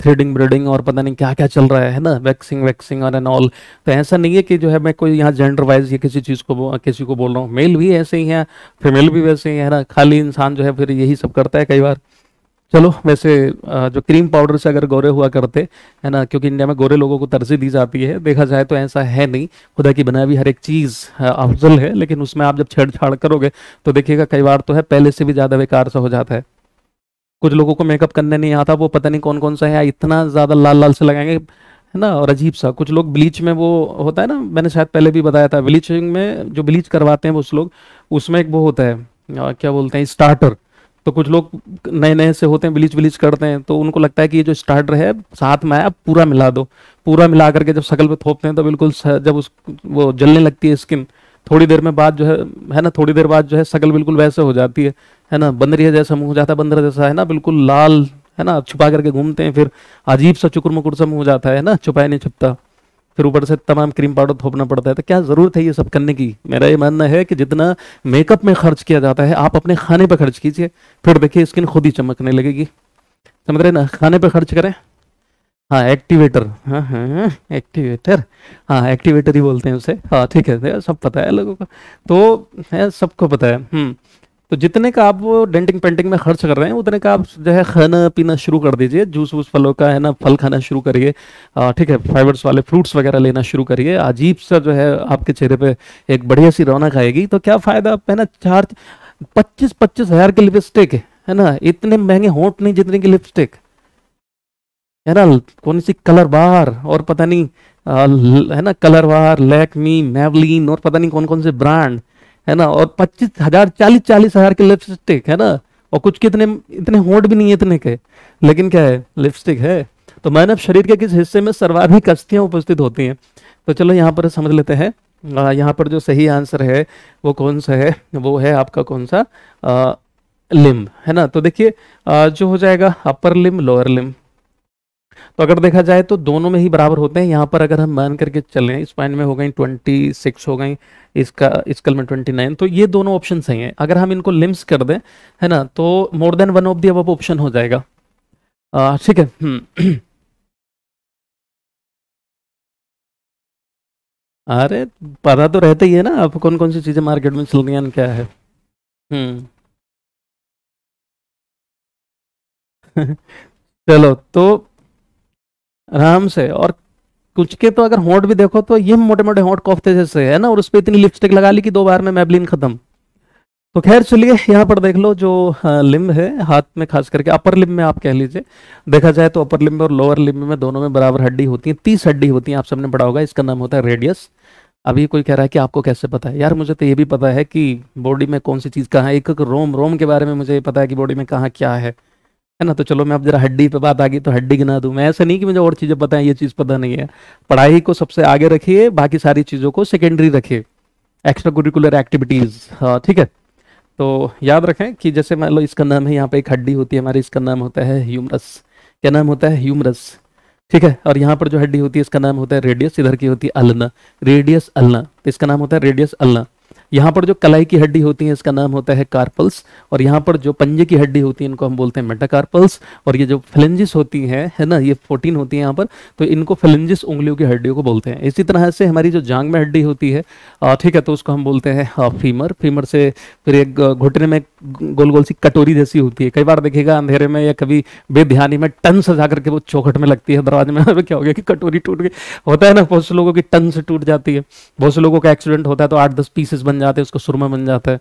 थ्रेडिंग ब्रेडिंग और पता नहीं क्या क्या चल रहा है ना वैक्सिंग वैक्सिंग और एन ऑल तो ऐसा नहीं है कि जो है मैं कोई यहाँ जेंडर वाइज या किसी चीज़ को किसी को बोल रहा हूँ मेल भी ऐसे ही है फीमेल भी वैसे ही है ना खाली इंसान जो है फिर यही सब करता है कई बार चलो वैसे जो क्रीम पाउडर से अगर गोरे हुआ करते है ना क्योंकि इंडिया में गोरे लोगों को तरजीह दी जाती है देखा जाए तो ऐसा है नहीं खुदा की बनाई हुई हर एक चीज़ अफजल है लेकिन उसमें आप जब छेड़छाड़ करोगे तो देखिएगा कई बार तो है पहले से भी ज़्यादा बेकार सा हो जाता है कुछ लोगों को मेकअप करने नहीं आता वो पता नहीं कौन कौन सा है इतना ज़्यादा लाल लाल से लगाएंगे है ना और अजीब सा कुछ लोग ब्लीच में वो होता है ना मैंने शायद पहले भी बताया था ब्लीचिंग में जो ब्लीच करवाते हैं वो उस लोग उसमें एक वो होता है क्या बोलते हैं स्टार्टर तो कुछ लोग नए नए से होते हैं ब्लीच ब्लीच करते हैं तो उनको लगता है कि ये जो स्टार्टर है साथ में आया पूरा मिला दो पूरा मिला करके जब शकल पे थोपते हैं तो बिल्कुल जब उस वो जलने लगती है स्किन थोड़ी देर में बाद जो है है ना थोड़ी देर बाद जो है सकल बिल्कुल वैसे हो जाती है है ना बंदरिया जैसा मुंह हो जाता है बंदर जैसा है ना बिल्कुल लाल है ना छुपा करके घूमते हैं फिर अजीब सा चुकुर मुकुर सा मुंह हो जाता है ना छुपाया नहीं छुपता फिर ऊपर से तमाम क्रीम पाउडर थोपना पड़ता है तो क्या ज़रूरत है ये सब करने की मेरा ये मानना है कि जितना मेकअप में खर्च किया जाता है आप अपने खाने पर खर्च कीजिए फिर देखिए स्किन खुद ही चमकने लगेगी समझ रहे ना खाने पर खर्च करें हाँ एक्टिवेटर हाँ हाँ एक्टिवेटर हाँ एक्टिवेटर हाँ, ही बोलते हैं उसे हाँ ठीक है सब पता है लोगों को तो है सबको पता है हम्म। तो जितने का आप डेंटिंग पेंटिंग में खर्च कर रहे हैं उतने का आप जो है खाना पीना शुरू कर दीजिए जूस वूस फलों का है ना फल खाना शुरू करिए ठीक है फाइबर्स वाले फ्रूट्स वगैरह लेना शुरू करिए अजीब सा जो है आपके चेहरे पे एक बढ़िया सी रौनक आएगी तो क्या फ़ायदा आप है ना चार पच्चीस पच्चीस हज़ार की लिपस्टिक है ना इतने महंगे होट नहीं जितने की लिपस्टिक है ना कौन सी कलर बार और पता नहीं है ना कलर बार लैकमी मेवलिन और पता नहीं कौन कौन से ब्रांड है ना और पच्चीस हजार चालीस चालीस हजार के लिपस्टिक है ना और कुछ कितने इतने होंठ भी नहीं है इतने के लेकिन क्या है लिपस्टिक है तो मानव शरीर के किस हिस्से में सर्वाधिक अस्थियां उपस्थित होती हैं तो चलो यहाँ पर समझ लेते हैं यहाँ पर जो सही आंसर है वो कौन सा है वो है आपका कौन सा आ, लिम्ब है ना तो देखिए जो हो जाएगा अपर लिम्ब लोअर लिम्ब तो अगर देखा जाए तो दोनों में ही बराबर होते हैं यहाँ पर अगर हम मान करके चलें इस पॉइंट में हो गई ट्वेंटी सिक्स हो गई इसका इसकल में ट्वेंटी नाइन तो ये दोनों ऑप्शन सही हैं अगर हम इनको लिम्स कर दें है ना तो more than one of the अब ऑप्शन हो जाएगा ठीक है हम्म। अरे पता तो रहता ही है ना आप कौन कौन सी चीज़ें मार्केट में चल रही हैं क्या है हम्म। चलो तो आराम से और कुछ के तो अगर होंठ भी देखो तो ये मोटे मोटे होंठ कोफते जैसे है ना और उस पर इतनी लिपस्टिक लगा ली कि दो बार में मैबलिन खत्म तो खैर चलिए यहाँ पर देख लो जो लिम्ब हाँ, है हाथ में खास करके अपर लिम्ब में आप कह लीजिए देखा जाए तो अपर लिम्ब और लोअर लिम्ब में दोनों में बराबर हड्डी होती है तीस हड्डी होती है आप सबने पढ़ा होगा इसका नाम होता है रेडियस अभी कोई कह रहा है कि आपको कैसे पता है यार मुझे तो ये भी पता है कि बॉडी में कौन सी चीज़ कहाँ एक रोम रोम के बारे में मुझे पता है कि बॉडी में कहाँ क्या है है ना तो चलो मैं अब जरा हड्डी पे बात आ गई तो हड्डी गिना दूं मैं ऐसा नहीं कि मुझे और चीज़ें पता है ये चीज़ पता नहीं है पढ़ाई को सबसे आगे रखिए बाकी सारी चीज़ों को सेकेंडरी रखिए एक्स्ट्रा कुरिकुलर एक्टिविटीज़ ठीक है तो याद रखें कि जैसे मान लो इसका नाम है यहाँ पे एक हड्डी होती है हमारी इसका नाम होता है ह्यूमरस क्या नाम होता है ह्यूमरस ठीक है और यहाँ पर जो हड्डी होती है इसका नाम होता है रेडियस इधर की होती है अलना रेडियस अलना तो इसका नाम होता है रेडियस अलना यहाँ पर जो कलाई की हड्डी होती है इसका नाम होता है कार्पल्स और यहाँ पर जो पंजे की हड्डी होती है इनको हम बोलते हैं मेटाकार्पल्स और ये जो फिलेंजिस होती है है ना ये फोर्टीन होती है यहाँ पर तो इनको फिलेंजिस उंगलियों की हड्डियों को बोलते हैं इसी तरह से हमारी जो जांग में हड्डी होती है ठीक है तो उसको हम बोलते हैं फीमर फीमर से फिर एक घुटने में गोल गोल सी कटोरी जैसी होती है कई बार देखेगा अंधेरे में या कभी बेध्यानी में टन सजा करके वो चौखट में लगती है दरवाजे में क्या हो गया कि कटोरी टूट गई होता है ना बहुत से लोगों की टन से टूट जाती है बहुत से लोगों का एक्सीडेंट होता है तो आठ दस पीसेस बन जाते हैं उसका सुरमा बन जाता है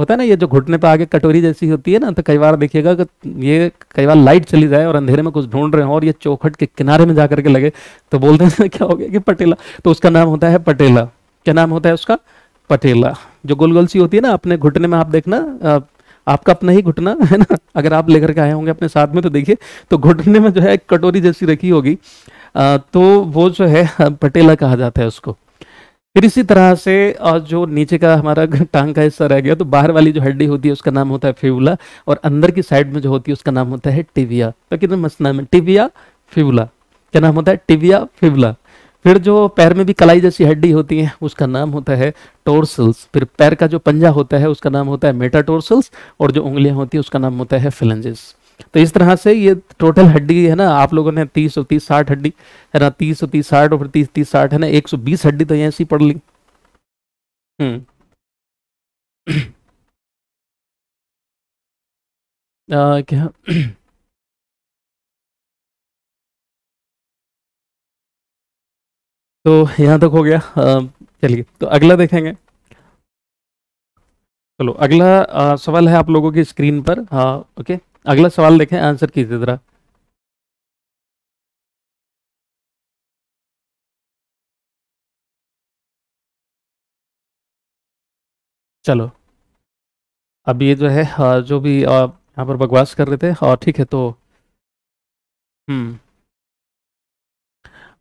होता है ना ये जो घुटने पे आगे कटोरी जैसी होती है ना तो कई बार देखिएगा कि ये कई बार लाइट चली जाए और अंधेरे में कुछ ढूंढ रहे हो और ये चौखट के किनारे में जाकर के लगे तो बोलते हैं क्या हो गया कि पटेला तो उसका नाम होता है पटेला क्या नाम होता है उसका पटेला जो गोल गोल सी होती है ना अपने घुटने में आप देखना आ, आपका अपना ही घुटना है ना अगर आप लेकर के आए होंगे अपने साथ में तो देखिए तो घुटने में जो है कटोरी जैसी रखी होगी तो वो जो है पटेला कहा जाता है उसको फिर इसी तरह से जो नीचे का हमारा टांग का हिस्सा रह गया तो बाहर वाली जो हड्डी होती है उसका नाम होता है फिवला और अंदर की साइड में जो होती है उसका नाम होता है टिविया तो कितने मस्त नाम है टिविया फिवला क्या नाम होता है टिविया फिवला फिर जो पैर में भी कलाई जैसी हड्डी होती है उसका नाम होता है टोर्सल्स फिर पैर का जो पंजा होता है उसका नाम होता है मेटाटोर्सल्स और जो उंगलियां होती है उसका नाम होता है फिलेंजेस तो इस तरह से ये टोटल हड्डी है ना आप लोगों ने तीस सौ तीस साठ हड्डी है ना तीस सौ तीस साठ और फिर तीस तीस साठ है ना एक सौ बीस हड्डी तो यहाँ से पढ़ ली हम्म। आ, क्या तो यहाँ तक हो गया चलिए तो अगला देखेंगे चलो अगला आ, सवाल है आप लोगों की स्क्रीन पर हाँ ओके अगला सवाल देखें आंसर कीजिए जरा चलो अब ये जो है जो भी यहाँ पर बकवास कर रहे थे और ठीक है तो हम्म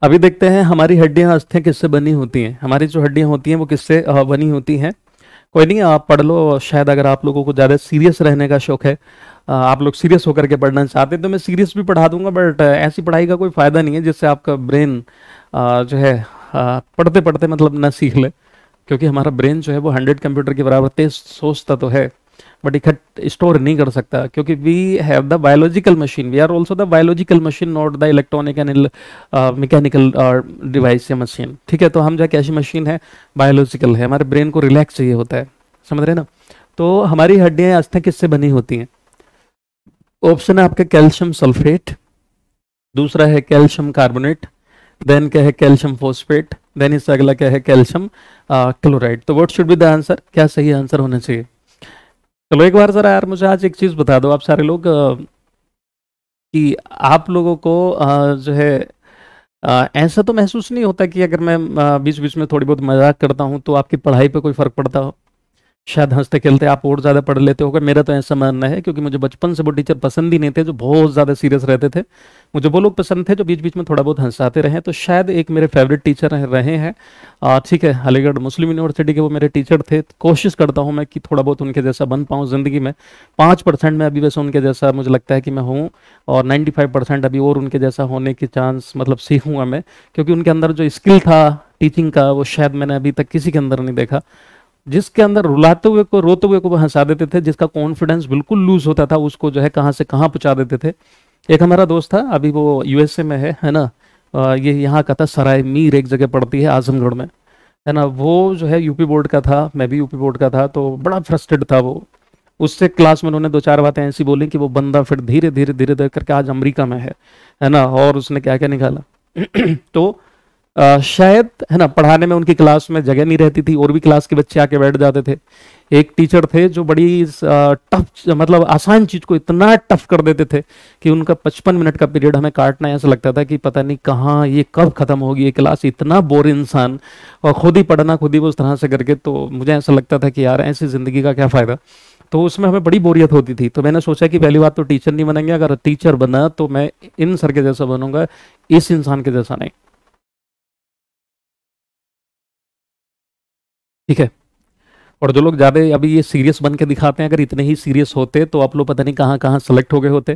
अभी देखते हैं हमारी हड्डियां अस्थियां किससे बनी होती हैं हमारी जो हड्डियां होती हैं वो किससे बनी होती हैं कोई नहीं आप पढ़ लो शायद अगर आप लोगों को ज़्यादा सीरियस रहने का शौक है आप लोग सीरियस होकर के पढ़ना चाहते हैं तो मैं सीरियस भी पढ़ा दूंगा बट ऐसी पढ़ाई का कोई फ़ायदा नहीं है जिससे आपका ब्रेन जो है पढ़ते पढ़ते मतलब न सीख ले क्योंकि हमारा ब्रेन जो है वो हंड्रेड कंप्यूटर के बराबर तेज सोचता तो है बट इकट्ठा स्टोर नहीं कर सकता क्योंकि we have the biological machine we are also the biological machine not the electronic and mechanical device या मशीन ठीक है तो हम जहाँ कैसी मशीन है बायोलॉजिकल है हमारे ब्रेन को रिलैक्स चाहिए होता है समझ रहे ना तो हमारी हड्डियाँ आस्था किससे बनी होती हैं ऑप्शन है आपका कैल्शियम सल्फेट दूसरा है कैल्शियम कार्बोनेट देन क्या है कैल्शियम फोस्फेट देन इससे अगला क्या है कैल्शियम क्लोराइड तो what should be the answer क्या सही आंसर होना चाहिए चलो एक बार ज़रा यार मुझे आज एक चीज़ बता दो आप सारे लोग कि आप लोगों को जो है ऐसा तो महसूस नहीं होता कि अगर मैं बीच बीच में थोड़ी बहुत मजाक करता हूँ तो आपकी पढ़ाई पे कोई फ़र्क पड़ता हो शायद हंसते खेलते आप और ज़्यादा पढ़ लेते हो मेरा तो ऐसा मानना है क्योंकि मुझे बचपन से वो टीचर पसंद ही नहीं थे जो बहुत ज़्यादा सीरियस रहते थे मुझे वो लोग पसंद थे जो बीच बीच में थोड़ा बहुत हंसाते रहे तो शायद एक मेरे फेवरेट टीचर रहे हैं ठीक है अलीगढ़ मुस्लिम यूनिवर्सिटी के वो मेरे टीचर थे कोशिश करता हूँ मैं कि थोड़ा बहुत उनके जैसा बन पाऊँ ज़िंदगी में पाँच परसेंट में अभी वैसे उनके जैसा मुझे लगता है कि मैं हूँ और नाइन्टी फाइव परसेंट अभी और उनके जैसा होने के चांस मतलब सीखूँगा मैं क्योंकि उनके अंदर जो स्किल था टीचिंग का वो शायद मैंने अभी तक किसी के अंदर नहीं देखा जिसके अंदर रुलाते हुए को रोते हुए को हंसा देते थे जिसका कॉन्फिडेंस बिल्कुल लूज होता था उसको जो है कहाँ से कहाँ पहुँचा देते थे एक हमारा दोस्त था अभी वो यूएसए में है है ना ये यहाँ का था सराय मीर एक जगह पड़ती है आजमगढ़ में है ना वो जो है यूपी बोर्ड का था मैं भी यूपी बोर्ड का था तो बड़ा फ्रस्ट्रेट था वो उससे क्लास में उन्होंने दो चार बातें ऐसी बोली कि वो बंदा फिर धीरे धीरे धीरे धीरे करके आज अमरीका में है है ना और उसने क्या क्या निकाला तो आ, शायद है ना पढ़ाने में उनकी क्लास में जगह नहीं रहती थी और भी क्लास के बच्चे आके बैठ जाते थे एक टीचर थे जो बड़ी टफ मतलब आसान चीज को इतना टफ कर देते थे कि उनका पचपन मिनट का पीरियड हमें काटना ऐसा लगता था कि पता नहीं कहाँ ये कब खत्म होगी ये क्लास इतना बोर इंसान और खुद ही पढ़ना खुद ही वो उस तरह से करके तो मुझे ऐसा लगता था कि यार ऐसी जिंदगी का क्या फायदा तो उसमें हमें बड़ी बोरियत होती थी तो मैंने सोचा कि पहली बात तो टीचर नहीं बनेंगे अगर टीचर बना तो मैं इन सर के जैसा बनूंगा इस इंसान के जैसा नहीं ठीक है और जो लोग ज़्यादा अभी ये सीरियस बन के दिखाते हैं अगर इतने ही सीरियस होते तो आप लोग पता नहीं कहाँ कहाँ सेलेक्ट हो गए होते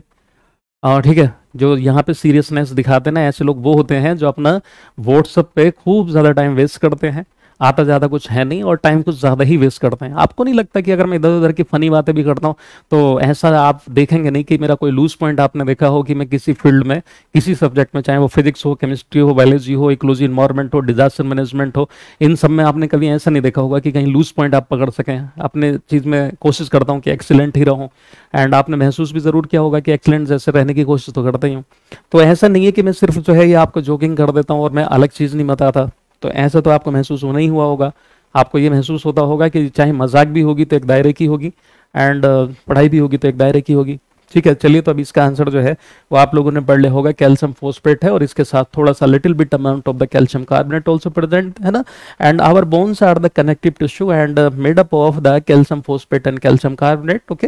ठीक है जो यहाँ पे सीरियसनेस दिखाते हैं ना ऐसे लोग वो होते हैं जो अपना व्हाट्सअप पे खूब ज़्यादा टाइम वेस्ट करते हैं आता ज़्यादा कुछ है नहीं और टाइम कुछ ज़्यादा ही वेस्ट करते हैं आपको नहीं लगता कि अगर मैं इधर उधर की फ़नी बातें भी करता हूँ तो ऐसा आप देखेंगे नहीं कि मेरा कोई लूज पॉइंट आपने देखा हो कि मैं किसी फील्ड में किसी सब्जेक्ट में चाहे वो फिजिक्स हो केमिस्ट्री हो बायोलॉजी हो इक्लोजी इन्वायरमेंट हो डिजास्टर मैनेजमेंट हो इन सब में आपने कभी ऐसा नहीं देखा होगा कि कहीं लूज पॉइंट आप पकड़ सकें अपने चीज़ में कोशिश करता हूँ कि एक्सीलेंट ही रहूँ एंड आपने महसूस भी ज़रूर किया होगा कि एक्सीलेंट जैसे रहने की कोशिश तो करता ही हूँ तो ऐसा नहीं है कि मैं सिर्फ जो है ये आपको जोकिंग कर देता हूँ और मैं अलग चीज़ नहीं बताता तो ऐसा तो आपको महसूस होना ही हुआ होगा आपको ये महसूस होता होगा कि चाहे मजाक भी होगी तो एक दायरे की होगी एंड uh, पढ़ाई भी होगी तो एक दायरे की होगी ठीक है चलिए तो अब इसका आंसर जो है वो आप लोगों ने पढ़ लिया होगा कैल्शियम फोस्पेट है और इसके साथ थोड़ा सा little bit amount of the calcium carbonate also present है ना and our bones are the connective tissue and made up of the calcium phosphate and calcium carbonate okay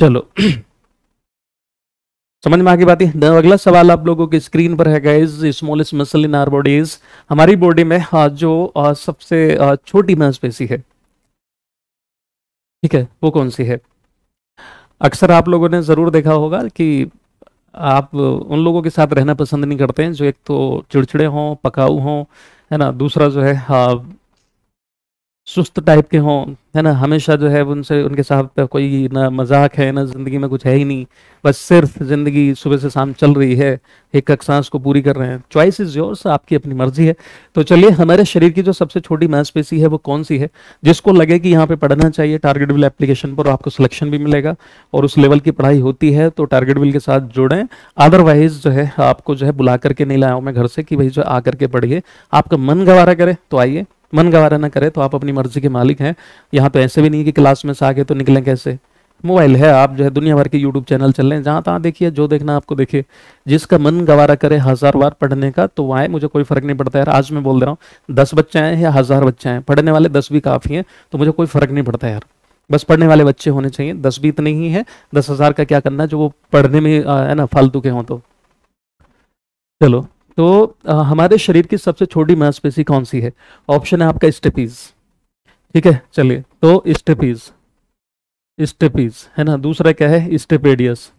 चलो समझ में आगे बात है अगला सवाल आप लोगों के स्क्रीन पर है guys smallest muscle in our bodies हमारी बॉडी में जो सबसे छोटी मांसपेशी है ठीक है वो कौन सी है अक्सर आप लोगों ने जरूर देखा होगा कि आप उन लोगों के साथ रहना पसंद नहीं करते हैं जो एक तो चिड़चिड़े हों पकाऊ हों है ना दूसरा जो है हाँ, सुस्त टाइप के हों है ना हमेशा जो है उनसे उनके साहब का तो कोई ना मजाक है ना ज़िंदगी में कुछ है ही नहीं बस सिर्फ ज़िंदगी सुबह से शाम चल रही है एक एक सांस को पूरी कर रहे हैं चॉइस इज़ योर्स आपकी अपनी मर्जी है तो चलिए हमारे शरीर की जो सबसे छोटी मांसपेशी है वो कौन सी है जिसको लगे कि यहाँ पे पढ़ना चाहिए टारगेट विल एप्लीकेशन पर आपको सिलेक्शन भी मिलेगा और उस लेवल की पढ़ाई होती है तो टारगेट विल के साथ जुड़ें अदरवाइज जो है आपको जो है बुला करके नहीं लाया हूँ मैं घर से कि भाई जो आ करके पढ़िए आपका मन गवारा करे तो आइए मन गवारा ना करे तो आप अपनी मर्जी के मालिक हैं यहाँ तो ऐसे भी नहीं कि क्लास में से आगे तो निकलें कैसे मोबाइल है आप जो है दुनिया भर के यूट्यूब चैनल चल रहे हैं जहाँ तहाँ तो देखिए जो देखना आपको देखिए जिसका मन गवारा करे हज़ार बार पढ़ने का तो वहाँ मुझे कोई फ़र्क नहीं पड़ता यार आज मैं बोल दे रहा हूँ दस बच्चे हैं या हज़ार बच्चे हैं पढ़ने वाले दस भी काफ़ी हैं तो मुझे कोई फ़र्क नहीं पड़ता यार बस पढ़ने वाले बच्चे होने चाहिए दस भी इतने ही है दस हज़ार का क्या करना जो वो पढ़ने में है ना फालतू के हों तो चलो तो आ, हमारे शरीर की सबसे छोटी मांसपेशी कौन सी है ऑप्शन है आपका स्टेपीज ठीक है चलिए तो स्टेपीज स्टेपीज है ना दूसरा क्या है स्टेपेडियस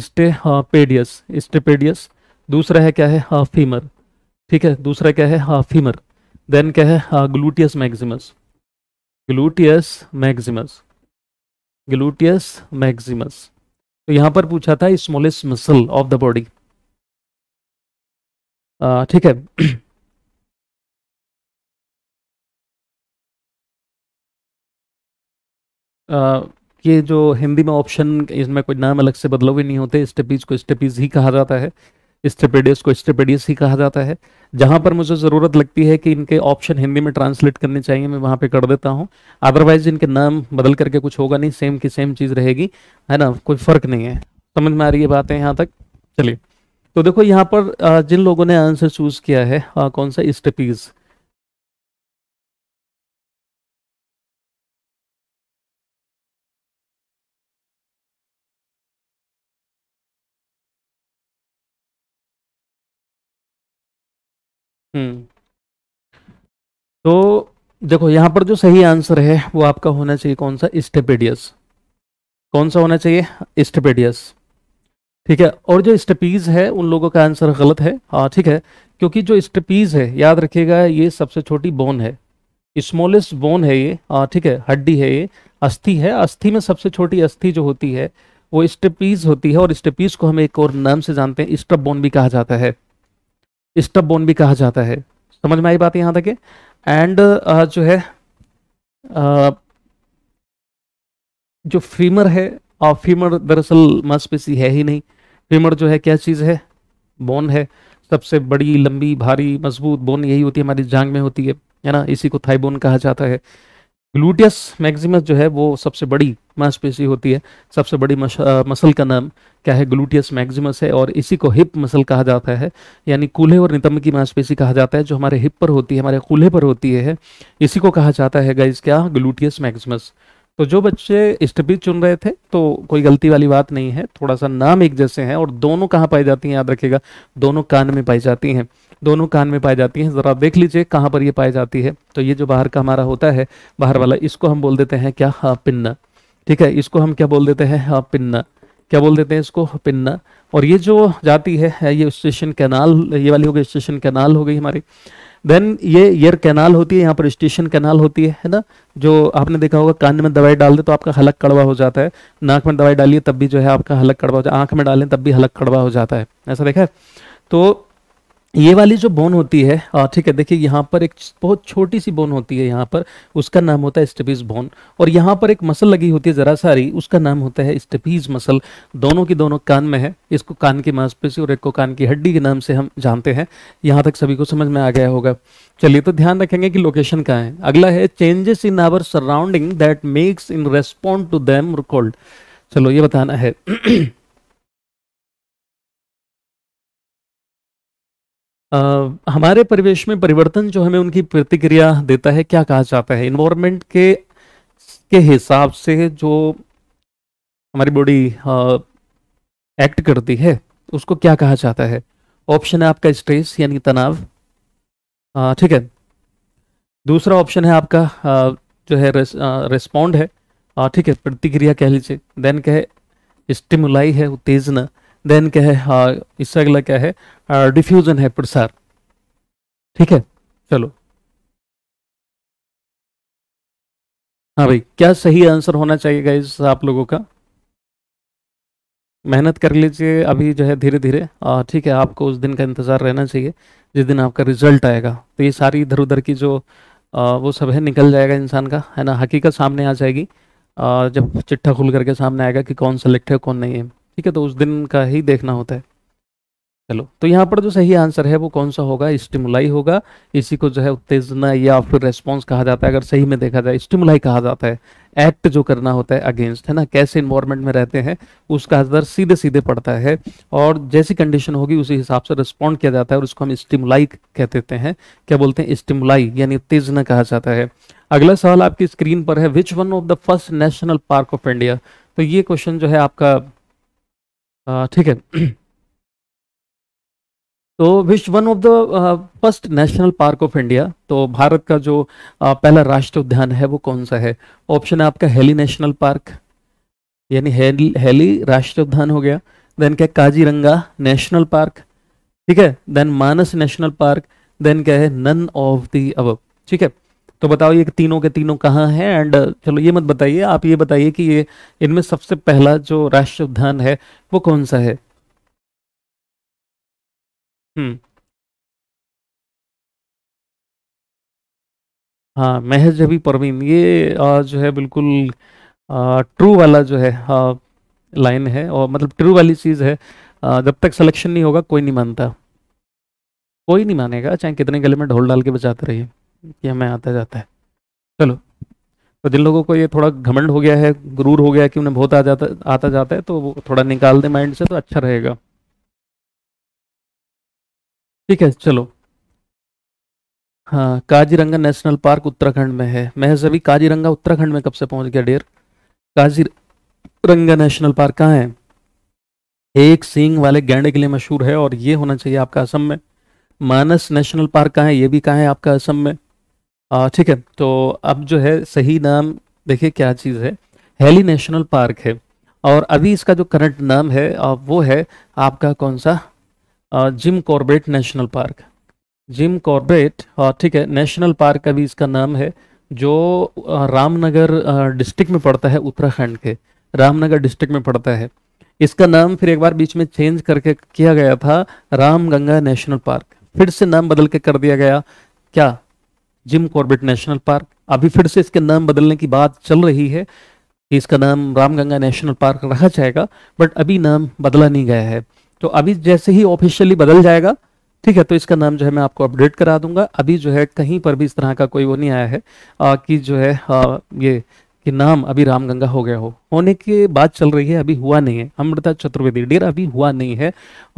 स्टे हाँ, पेडियस स्टेपेडियस दूसरा है क्या है हाँ, फीमर ठीक है दूसरा क्या है हाँ, फीमर देन क्या है gluteus maximus gluteus maximus gluteus maximus तो यहां पर पूछा था smallest muscle of the body ठीक है आ, ये जो हिंदी में ऑप्शन इसमें कोई नाम अलग से बदलाव भी नहीं होते स्टेपीज को स्टेपीज ही कहा जाता है स्टेपेडियस को स्टेपेडियस ही कहा जाता है जहां पर मुझे ज़रूरत लगती है कि इनके ऑप्शन हिंदी में ट्रांसलेट करने चाहिए मैं वहां पे कर देता हूं अदरवाइज इनके नाम बदल करके कुछ होगा नहीं सेम की सेम चीज़ रहेगी है ना कोई फ़र्क नहीं है समझ में आ रही है बातें यहाँ तक चलिए तो देखो यहाँ पर जिन लोगों ने आंसर चूज किया है कौन सा स्टेपीज हम्म तो देखो यहां पर जो सही आंसर है वो आपका होना चाहिए कौन सा स्टेपेडियस कौन सा होना चाहिए स्टेपेडियस ठीक है और जो स्टपीज है उन लोगों का आंसर गलत है हाँ ठीक है क्योंकि जो स्टपीज है याद रखिएगा ये सबसे छोटी बोन है स्मॉलेस्ट बोन है ये हाँ ठीक है हड्डी है ये अस्थि है अस्थि में सबसे छोटी अस्थि जो होती है वो स्टपीज होती है और स्टपीज को हम एक और नाम से जानते हैं स्टप बोन भी कहा जाता है स्टप बोन भी कहा जाता है समझ में आई बात यहाँ तक एंड जो है आ, जो फीमर है और फीमर दरअसल मांसपेशी है ही नहीं फीमर जो है क्या चीज़ है बोन है सबसे बड़ी लंबी भारी मजबूत बोन यही होती है हमारी जांग में होती है है ना इसी को थाई बोन कहा जाता है ग्लूटियस मैक्सिमस जो है वो सबसे बड़ी मांसपेशी होती है सबसे बड़ी मस, आ, मसल का नाम क्या है ग्लूटियस मैक्सिमस है और इसी को हिप मसल कहा जाता है यानी कूल्हे और नितंब की मांसपेशी कहा जाता है जो हमारे हिप पर होती है हमारे कूल्हे पर होती है इसी को कहा जाता है गाइज क्या ग्लूटियस मैक्सिमस तो जो बच्चे स्टपी चुन रहे थे तो कोई गलती वाली बात नहीं है थोड़ा सा नाम एक जैसे हैं और दोनों कहाँ पाई जाती हैं याद रखिएगा दोनों कान में पाई जाती हैं दोनों कान में पाई जाती हैं ज़रा देख लीजिए कहाँ पर ये पाई जाती है तो ये जो बाहर का हमारा होता है बाहर वाला इसको हम बोल देते हैं क्या हिन्न पिन्ना ठीक है इसको हम क्या बोल देते हैं हाँ पिन्ना क्या बोल देते हैं इसको पिन्ना और ये जो जाती है ये स्टेशन कैनाल ये वाली हो गई स्टेशन कैनाल हो गई हमारी देन ये ईयर कैनाल होती है यहाँ पर स्टेशन कैनाल होती है है ना जो आपने देखा होगा कान में दवाई डाल दे तो आपका हलक कड़वा हो जाता है नाक में दवाई डालिए तब भी जो है आपका हलक कड़वा हो जाता है आंख में डालें तब भी हलक कड़वा हो जाता है ऐसा देखा है तो ये वाली जो बोन होती है ठीक है देखिए यहाँ पर एक बहुत छोटी सी बोन होती है यहाँ पर उसका नाम होता है स्टेपीज बोन और यहाँ पर एक मसल लगी होती है जरा सारी उसका नाम होता है स्टेपीज मसल दोनों की दोनों कान में है इसको कान की मांसपेशी और एक को कान की हड्डी के नाम से हम जानते हैं यहाँ तक सभी को समझ में आ गया होगा चलिए तो ध्यान रखेंगे कि लोकेशन कहाँ है अगला है changes in our surrounding that makes in respond to them recalled चलो ये बताना है हमारे परिवेश में परिवर्तन जो हमें उनकी प्रतिक्रिया देता है क्या कहा जाता है इन्वायरमेंट के के हिसाब से जो हमारी बॉडी एक्ट करती है उसको क्या कहा जाता है ऑप्शन है आपका स्ट्रेस यानी तनाव ठीक है दूसरा ऑप्शन है आपका आ, जो है रेस, आ, रेस्पॉन्ड है ठीक है प्रतिक्रिया कह लीजिए देन कहे स्टिमुलाई है उत्तेजना देन क्या है इससे अगला क्या है डिफ्यूजन है प्रसार ठीक है चलो हाँ भाई क्या सही आंसर होना चाहिए गाइस आप लोगों का मेहनत कर लीजिए अभी जो है धीरे धीरे ठीक है आपको उस दिन का इंतज़ार रहना चाहिए जिस दिन आपका रिजल्ट आएगा तो ये सारी इधर उधर की जो आ, वो सब है निकल जाएगा इंसान का है ना हकीकत सामने आ जाएगी आ, जब चिट्ठा खुल करके सामने आएगा कि कौन सेलेक्ट है कौन नहीं है ठीक है तो उस दिन का ही देखना होता है चलो तो यहाँ पर जो सही आंसर है वो कौन सा होगा स्टिमुलाई होगा इसी को जो है उत्तेजना या फिर रेस्पॉन्स कहा जाता है अगर सही में देखा जाए स्टिमुलाई कहा जाता है एक्ट जो करना होता है अगेंस्ट है ना कैसे इन्वायरमेंट में रहते हैं उसका असर सीधे सीधे पड़ता है और जैसी कंडीशन होगी उसी हिसाब से रिस्पॉन्ड किया जाता है और उसको हम स्टिमुलाई कह देते हैं क्या बोलते हैं स्टिमुलाई यानी उत्तेजना कहा जाता है अगला सवाल आपकी स्क्रीन पर है which one of the first national park of India तो ये क्वेश्चन जो है आपका ठीक है तो विश्व one of the first national park of India तो भारत का जो आ, पहला राष्ट्रीय उद्यान है वो कौन सा है ऑप्शन है आपका हेली नेशनल पार्क यानी हेली हेली राष्ट्रीय उद्यान हो गया देन क्या काजीरंगा नेशनल पार्क ठीक है then Manas national park then क्या है नन ऑफ दी अब ठीक है तो बताओ ये तीनों के तीनों कहाँ हैं एंड चलो ये मत बताइए आप ये बताइए कि ये इनमें सबसे पहला जो राष्ट्र उद्यान है वो कौन सा है हम्म। हाँ महज अभी परवीन ये आ, जो है बिल्कुल ट्रू वाला जो है लाइन है और मतलब ट्रू वाली चीज़ है आ, जब तक सिलेक्शन नहीं होगा कोई नहीं मानता कोई नहीं मानेगा चाहे कितने गले में ढोल डाल के बचाते रहिए कि हमें आता जाता है चलो तो जिन लोगों को ये थोड़ा घमंड हो गया है गुरूर हो गया कि उन्हें बहुत आ जाता आता जाता है तो वो थोड़ा निकाल दें माइंड से तो अच्छा रहेगा ठीक है चलो हाँ काजीरंगा नेशनल पार्क उत्तराखंड में है महज अभी काजीरंगा उत्तराखंड में कब से पहुंच गया डेर काजीरंगा नेशनल पार्क कहाँ है एक सींग वाले गैंडे के लिए मशहूर है और ये होना चाहिए आपका असम में मानस नेशनल पार्क कहाँ है ये भी कहाँ है आपका असम में ठीक है तो अब जो है सही नाम देखिए क्या चीज़ है हेली नेशनल पार्क है और अभी इसका जो करंट नाम है वो है आपका कौन सा Jim Corbett national park Jim Corbett ठीक है नेशनल पार्क अभी इसका नाम है जो रामनगर डिस्ट्रिक्ट में पड़ता है उत्तराखंड के रामनगर डिस्ट्रिक्ट में पड़ता है इसका नाम फिर एक बार बीच में चेंज करके किया गया था रामगंगा नेशनल पार्क फिर से नाम बदल के कर दिया गया क्या जिम कॉर्बेट नेशनल पार्क अभी फिर से इसके नाम बदलने की बात चल रही है कि इसका नाम रामगंगा नेशनल पार्क रखा जाएगा बट अभी नाम बदला नहीं गया है तो अभी जैसे ही ऑफिशियली बदल जाएगा ठीक है तो इसका नाम जो है मैं आपको अपडेट करा दूंगा अभी जो है कहीं पर भी इस तरह का कोई वो नहीं आया है आ, कि जो है आ, ये कि नाम अभी रामगंगा हो गया हो होने की बात चल रही है अभी हुआ नहीं है अमृता चतुर्वेदी डेर अभी हुआ नहीं है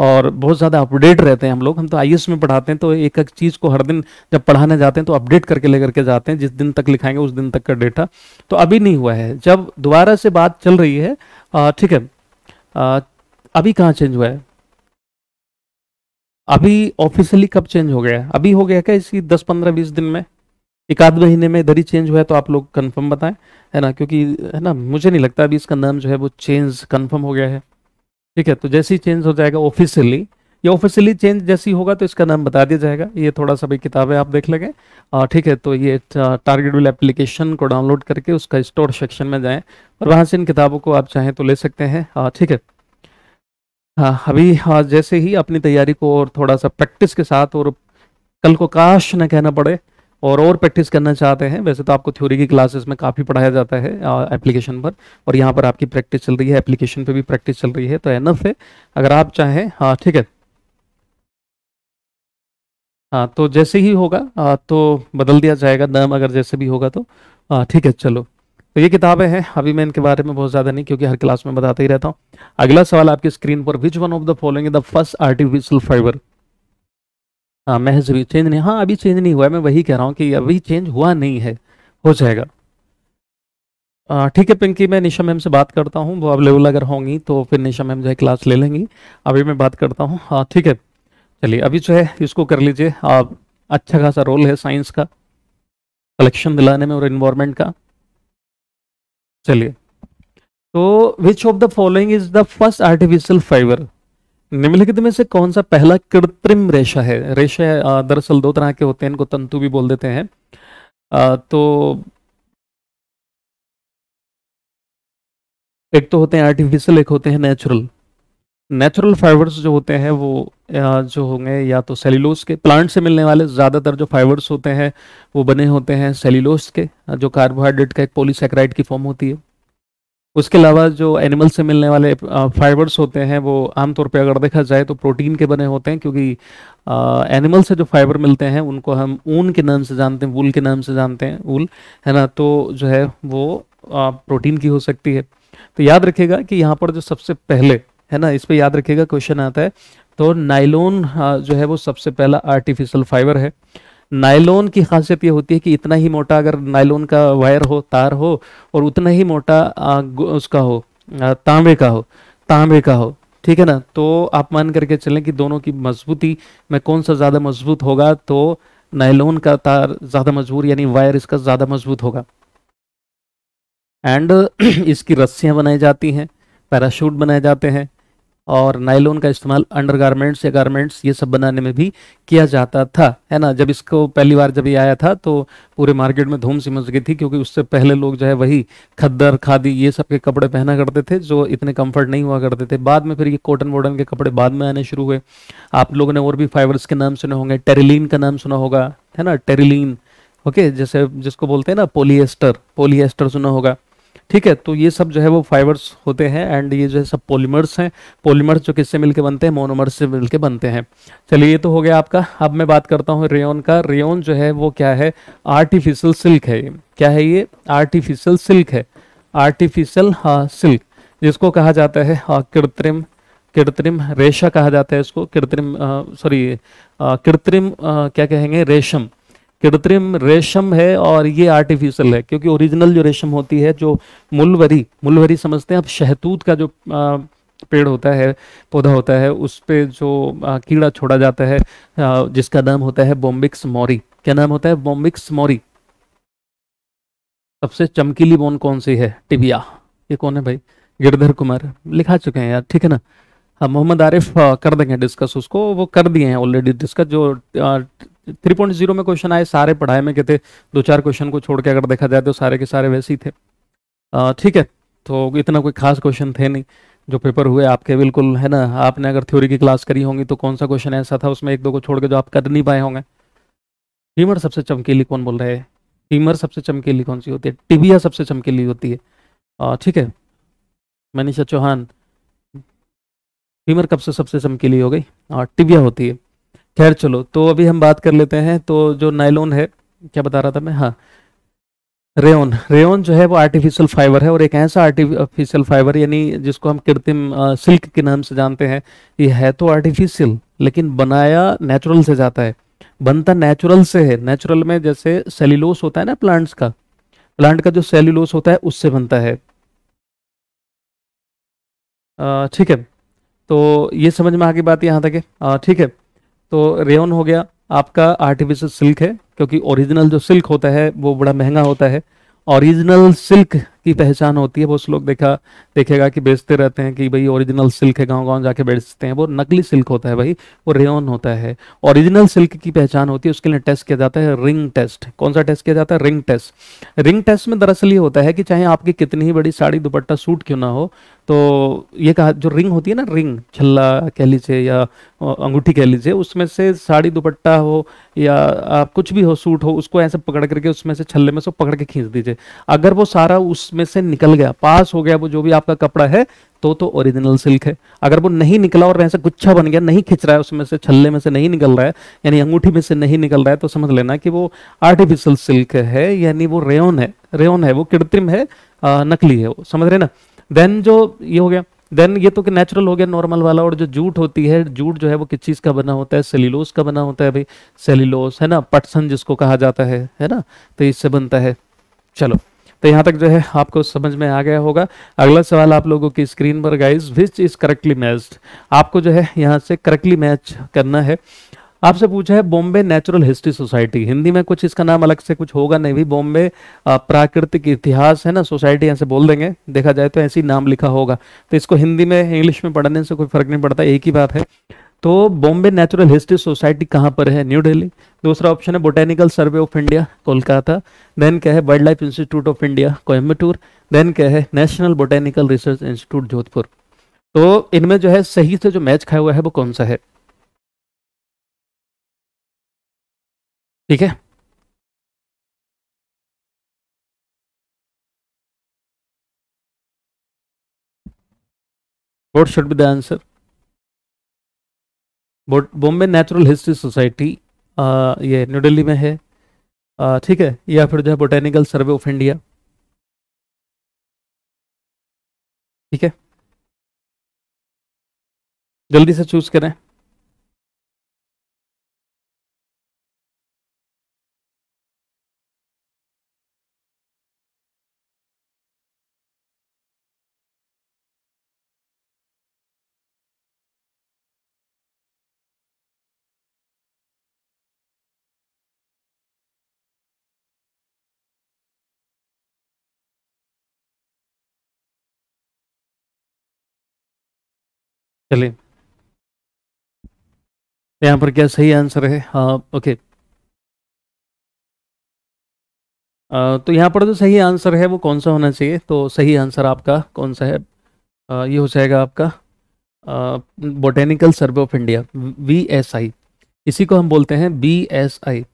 और बहुत ज़्यादा अपडेट रहते हैं हम लोग हम तो आई में पढ़ाते हैं तो एक एक चीज़ को हर दिन जब पढ़ाने जाते हैं तो अपडेट करके लेकर के जाते हैं जिस दिन तक लिखाएंगे उस दिन तक का डेटा तो अभी नहीं हुआ है जब दोबारा से बात चल रही है ठीक है आ, अभी कहाँ चेंज हुआ है अभी ऑफिशियली कब चेंज हो गया अभी हो गया क्या इसी दस पंद्रह बीस दिन में एक आध महीने में इधर ही चेंज हुआ है तो आप लोग कंफर्म बताएं है ना क्योंकि है ना मुझे नहीं लगता अभी इसका नाम जो है वो चेंज कंफर्म हो गया है ठीक है तो जैसे ही चेंज हो जाएगा ऑफिशियली या ऑफिशियली चेंज जैसे ही होगा तो इसका नाम बता दिया जाएगा ये थोड़ा सा भी किताबें आप देख लेंगे ठीक है तो ये टारगेट विल एप्लीकेशन को डाउनलोड करके उसका स्टोर सेक्शन में जाएं और वहाँ से इन किताबों को आप चाहें तो ले सकते हैं ठीक है हाँ अभी हाँ जैसे ही अपनी तैयारी को और थोड़ा सा प्रैक्टिस के साथ और कल को काश न कहना पड़े और और प्रैक्टिस करना चाहते हैं वैसे तो आपको थ्योरी की क्लासेस में काफ़ी पढ़ाया जाता है एप्लीकेशन पर और यहाँ पर आपकी प्रैक्टिस चल रही है एप्लीकेशन पे भी प्रैक्टिस चल रही है तो एनफ है अगर आप चाहें हाँ ठीक है हाँ तो जैसे ही होगा आ, तो बदल दिया जाएगा नम अगर जैसे भी होगा तो ठीक है चलो तो ये किताबें हैं अभी मैं इनके बारे में बहुत ज़्यादा नहीं क्योंकि हर क्लास में बताते ही रहता हूँ अगला सवाल आपकी स्क्रीन पर which one of the following the first artificial fibre हाँ महज भी चेंज नहीं हाँ अभी चेंज नहीं हुआ है मैं वही कह रहा हूँ कि अभी चेंज हुआ नहीं है हो जाएगा ठीक है पिंकी मैं निशा मैम से बात करता हूँ वो अवेलेबल अगर होंगी तो फिर निशा मैम जो है क्लास ले लेंगी अभी मैं बात करता हूँ हाँ ठीक है चलिए अभी जो है इसको कर लीजिए आप अच्छा खासा रोल है साइंस का कलेक्शन दिलाने में और इन्वायरमेंट का चलिए तो which of the following is the first artificial fibre निम्नलिखित में से कौन सा पहला कृत्रिम रेशा है रेशे दरअसल दो तरह के होते हैं इनको तंतु भी बोल देते हैं आ, तो एक तो होते हैं आर्टिफिशियल एक होते हैं नेचुरल नेचुरल फाइबर्स जो होते हैं वो जो होंगे या तो सेलुलोज के प्लांट से मिलने वाले ज़्यादातर जो फाइबर्स होते हैं वो बने होते हैं सेलुलोज के जो कार्बोहाइड्रेट का एक पोलिसक्राइड की फॉर्म होती है उसके अलावा जो एनिमल से मिलने वाले फाइबर्स होते हैं वो आमतौर पे अगर देखा जाए तो प्रोटीन के बने होते हैं क्योंकि एनिमल से जो फाइबर मिलते हैं उनको हम ऊन के नाम से जानते हैं वूल के नाम से जानते हैं वूल है ना तो जो है वो आ, प्रोटीन की हो सकती है तो याद रखिएगा कि यहाँ पर जो सबसे पहले है ना इस पर याद रखिएगा क्वेश्चन आता है तो नाइलोन जो है वो सबसे पहला आर्टिफिशियल फाइबर है नायलोन की खासियत ये होती है कि इतना ही मोटा अगर नायलोन का वायर हो तार हो और उतना ही मोटा आ, उसका हो तांबे का हो तांबे का हो ठीक है ना तो आप मान करके चलें कि दोनों की मजबूती में कौन सा ज़्यादा मजबूत होगा तो नायलोन का तार ज़्यादा मजबूत यानी वायर इसका ज़्यादा मजबूत होगा एंड इसकी रस्सियाँ बनाई जाती हैं पैराशूट बनाए जाते हैं और नाइलोन का इस्तेमाल अंडर गारमेंट्स या गारमेंट्स ये सब बनाने में भी किया जाता था है ना जब इसको पहली बार जब ये आया था तो पूरे मार्केट में धूम सी मच गई थी क्योंकि उससे पहले लोग जो है वही खद्दर खादी ये सब के कपड़े पहना करते थे जो इतने कंफर्ट नहीं हुआ करते थे बाद में फिर ये कॉटन वॉटन के कपड़े बाद में आने शुरू हुए आप लोगों ने और भी फाइबर्स के नाम सुने होंगे टेरिलीन का नाम सुना होगा है ना टेरिलीन ओके जैसे जिसको बोलते हैं ना पोलिएस्टर पोलिएस्टर सुना होगा ठीक है तो ये सब जो है वो फाइबर्स होते हैं एंड ये जो है सब पॉलीमर्स हैं पॉलीमर्स जो किससे मिलके बनते हैं मोनोमर्स से मिलके बनते हैं चलिए ये तो हो गया आपका अब मैं बात करता हूँ रेयन का रेयन जो है वो क्या है आर्टिफिशियल सिल्क है क्या है ये आर्टिफिशियल सिल्क है आर्टिफिशियल हाँ सिल्क जिसको कहा जाता है हाँ, कृत्रिम कृत्रिम रेशा कहा जाता है इसको कृत्रिम सॉरी कृत्रिम क्या कहेंगे रेशम कृत्रिम रेशम है और ये आर्टिफिशियल है क्योंकि ओरिजिनल जो रेशम होती है जो मुलवरी मुलवरी समझते हैं आप शहतूत का जो आ, पेड़ होता है पौधा होता है उस पर जो आ, कीड़ा छोड़ा जाता है आ, जिसका नाम होता है बॉम्बिक्स मोरी क्या नाम होता है बॉम्बिक्स मोरी सबसे चमकीली बोन कौन सी है टिबिया ये कौन है भाई गिरधर कुमार लिखा चुके हैं यार ठीक है ना हाँ मोहम्मद आरिफ कर देंगे डिस्कस उसको वो कर दिए हैं ऑलरेडी डिस्कस जो थ्री पॉइंट जीरो में क्वेश्चन आए सारे पढ़ाए में कहते दो चार क्वेश्चन को छोड़ के अगर देखा जाए तो सारे के सारे वैसे ही थे ठीक है तो इतना कोई खास क्वेश्चन थे नहीं जो पेपर हुए आपके बिल्कुल है ना आपने अगर थ्योरी की क्लास करी होंगी तो कौन सा क्वेश्चन ऐसा था उसमें एक दो को छोड़ के जो आप कर नहीं पाए होंगे टीमर सबसे चमकीली कौन बोल रहे हैं टीमर सबसे चमकीली कौन सी होती है टिबिया सबसे चमकीली होती है ठीक है मनीषा चौहान टीमर कब से सबसे चमकीली हो गई और टिबिया होती है खैर चलो तो अभी हम बात कर लेते हैं तो जो नाइलोन है क्या बता रहा था मैं हाँ रेन रेन जो है वो आर्टिफिशियल फाइबर है और एक ऐसा आर्टिफिशियल फाइबर यानी जिसको हम कृत्रिम सिल्क के नाम से जानते हैं ये है तो आर्टिफिशियल लेकिन बनाया नेचुरल से जाता है बनता नेचुरल से है नेचुरल में जैसे सेल्यूलोस होता है ना प्लांट्स का प्लांट का जो सेल्यूलोस होता है उससे बनता है ठीक है तो ये समझ में आ गई बात यहाँ तक है ठीक है तो रेयन हो गया आपका आर्टिफिशियल सिल्क है क्योंकि ओरिजिनल जो सिल्क होता है वो बड़ा महंगा होता है ओरिजिनल सिल्क की पहचान होती है वो उस लोग देखा देखेगा कि बेचते रहते हैं कि भाई ओरिजिनल सिल्क है गांव गांव जाके बेचते हैं वो नकली सिल्क होता है भाई वो रेन होता है ओरिजिनल सिल्क की पहचान होती है उसके लिए टेस्ट किया जाता है रिंग टेस्ट कौन सा टेस्ट किया जाता है रिंग टेस्ट रिंग टेस्ट में दरअसल ये होता है कि चाहे आपकी कितनी ही बड़ी साड़ी दुपट्टा सूट क्यों ना हो तो ये कहा जो रिंग होती है ना रिंग छल्ला कह लीजिए या अंगूठी कह लीजिए उसमें से साड़ी दुपट्टा हो या आप कुछ भी हो सूट हो उसको ऐसे पकड़ करके उसमें से छल्ले में से पकड़ के खींच दीजिए अगर वो सारा उस में से निकल गया पास हो गया वो जो भी आपका कपड़ा है तो तो ओरिजिनल सिल्क है अगर वो नहीं निकला और वैसे गुच्छा बन गया नहीं खिंच रहा है उसमें से छल्ले में से नहीं निकल रहा है यानी अंगूठी में से नहीं निकल रहा है तो समझ लेना कि वो आर्टिफिशियल सिल्क है यानी वो रेयन है रेयन है वो कृत्रिम है आ, नकली है वो समझ रहे ना देन जो ये हो गया देन ये तो कि नेचुरल हो गया नॉर्मल वाला और जो जूट होती है जूट जो है वो किस चीज़ का बना होता है सेलिलोस का बना होता है भाई सेलिलोस है ना पटसन जिसको कहा जाता है है ना तो इससे बनता है चलो तो यहाँ तक जो है आपको समझ में आ गया होगा अगला सवाल आप लोगों की स्क्रीन पर guys which is correctly matched आपको जो है यहाँ से करेक्टली मैच करना है आपसे पूछा है Bombay natural history society Hindi में कुछ इसका नाम अलग से कुछ होगा नहीं भी बॉम्बे प्राकृतिक इतिहास है ना सोसाइटी ऐसे बोल देंगे देखा जाए तो ऐसे ही नाम लिखा होगा तो इसको हिंदी में इंग्लिश में पढ़ने से कोई फर्क नहीं पड़ता एक ही बात है तो बॉम्बे नेचुरल हिस्ट्री सोसाइटी कहाँ पर है न्यू दिल्ली दूसरा ऑप्शन है botanical survey of India Kolkata then क्या है wildlife institute of India Coimbatore then क्या है national botanical research institute Jodhpur तो इनमें जो है सही से जो मैच खाया हुआ है वो कौन सा है ठीक है what should be the answer Bombay natural history society ये न्यू दिल्ली में है ठीक है या फिर जो है बोटेनिकल सर्वे ऑफ इंडिया ठीक है जल्दी से चूज करें चलिए यहां पर क्या सही आंसर है हाँ ओके आ, तो यहां पर जो सही आंसर है वो कौन सा होना चाहिए तो सही आंसर आपका कौन सा है आ, ये हो जाएगा आपका botanical survey of India B S I इसी को हम बोलते हैं बी एस आई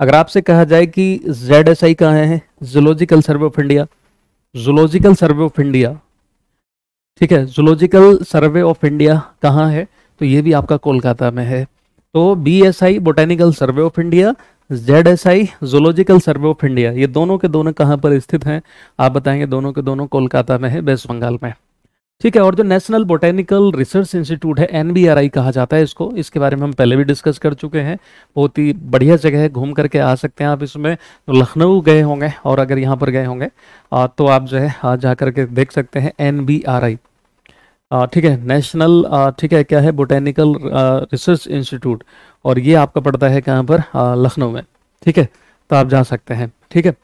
अगर आपसे कहा जाए कि जेड एस आई कहाँ है zoological survey of India zoological survey of India ठीक है जूलॉजिकल सर्वे ऑफ इंडिया कहाँ है तो ये भी आपका कोलकाता में है तो B S I botanical survey of India Z S I zoological survey of India ये दोनों के दोनों कहाँ पर स्थित हैं आप बताएंगे दोनों के दोनों कोलकाता में है वेस्ट बंगाल में ठीक है और जो नेशनल बोटेनिकल रिसर्च इंस्टीट्यूट है एन कहा जाता है इसको इसके बारे में हम पहले भी डिस्कस कर चुके हैं बहुत ही बढ़िया जगह है घूम करके आ सकते हैं आप इसमें तो लखनऊ गए होंगे और अगर यहाँ पर गए होंगे तो आप जो है जा करके देख सकते हैं एन ठीक है नेशनल ठीक है क्या है बोटेनिकल रिसर्च इंस्टीट्यूट और ये आपका पड़ता है कहाँ पर लखनऊ में ठीक है तो आप जा सकते हैं ठीक है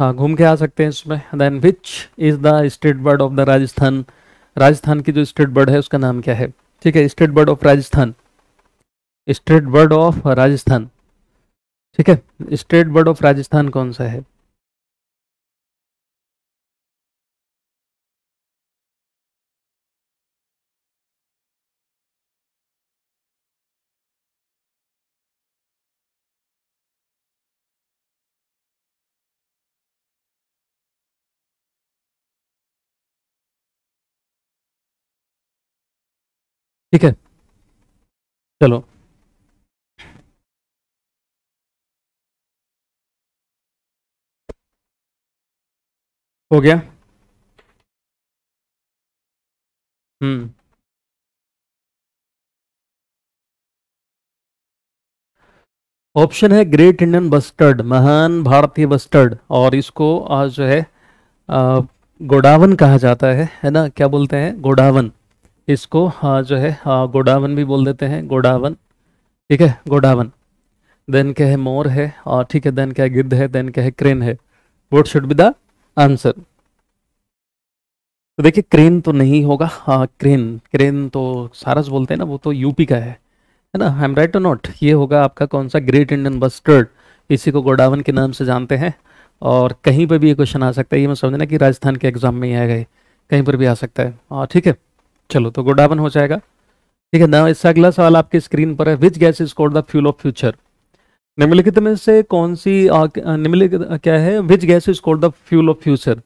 हाँ घूम के आ सकते हैं इसमें then which is the state bird of the Rajasthan Rajasthan की जो स्टेट बर्ड है उसका नाम क्या है ठीक है state bird of Rajasthan state bird of Rajasthan ठीक है स्टेट बर्ड ऑफ राजस्थान कौन सा है ठीक है चलो हो गया हम्म ऑप्शन है ग्रेट इंडियन बस्टर्ड महान भारतीय बस्टर्ड और इसको आज जो है गोडावन कहा जाता है है ना क्या बोलते हैं गोडावन इसको आ, हाँ, जो है हाँ, गोडावन भी बोल देते हैं गोडावन ठीक है गोडावन देन क्या है मोर है और हाँ, ठीक है देन क्या है गिद्ध है देन क्या है क्रेन है what should be the answer तो देखिए क्रेन तो नहीं होगा हाँ क्रेन क्रेन तो सारस बोलते हैं ना वो तो यूपी का है है ना I am right to not ये होगा आपका कौन सा ग्रेट इंडियन बस्टर्ड इसी को गोडावन के नाम से जानते हैं और कहीं पर भी ये क्वेश्चन आ सकता है ये मैं समझना कि राजस्थान के एग्जाम में ही आ गए कहीं पर भी आ सकता है हाँ ठीक है चलो तो गोडावन हो जाएगा ठीक है ना इससे अगला सवाल आपके स्क्रीन पर है which gas is called the fuel of future निम्नलिखित में से कौन सी निम्नलिखित क्या है which gas is called the fuel of future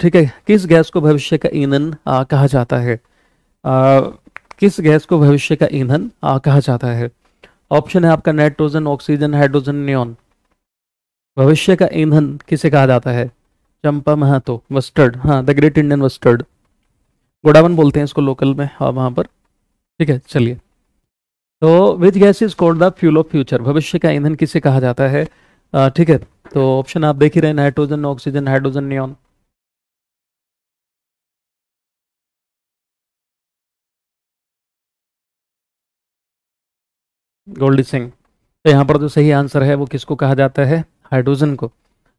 ठीक है किस गैस को भविष्य का ईंधन कहा जाता है आ, किस गैस को भविष्य का ईंधन कहा जाता है ऑप्शन है आपका नाइट्रोजन ऑक्सीजन हाइड्रोजन न्योन भविष्य का ईंधन किसे कहा जाता है चंपा महतो वस्टर्ड हाँ the great Indian bustard Godawan बोलते हैं इसको लोकल में हाँ वहाँ पर ठीक है चलिए तो which gas is called the fuel of future भविष्य का ईंधन किसे कहा जाता है ठीक है तो ऑप्शन आप देख ही रहे nitrogen oxygen hydrogen neon Goldy Singh तो यहाँ पर जो सही आंसर है वो किसको कहा जाता है हाइड्रोजन को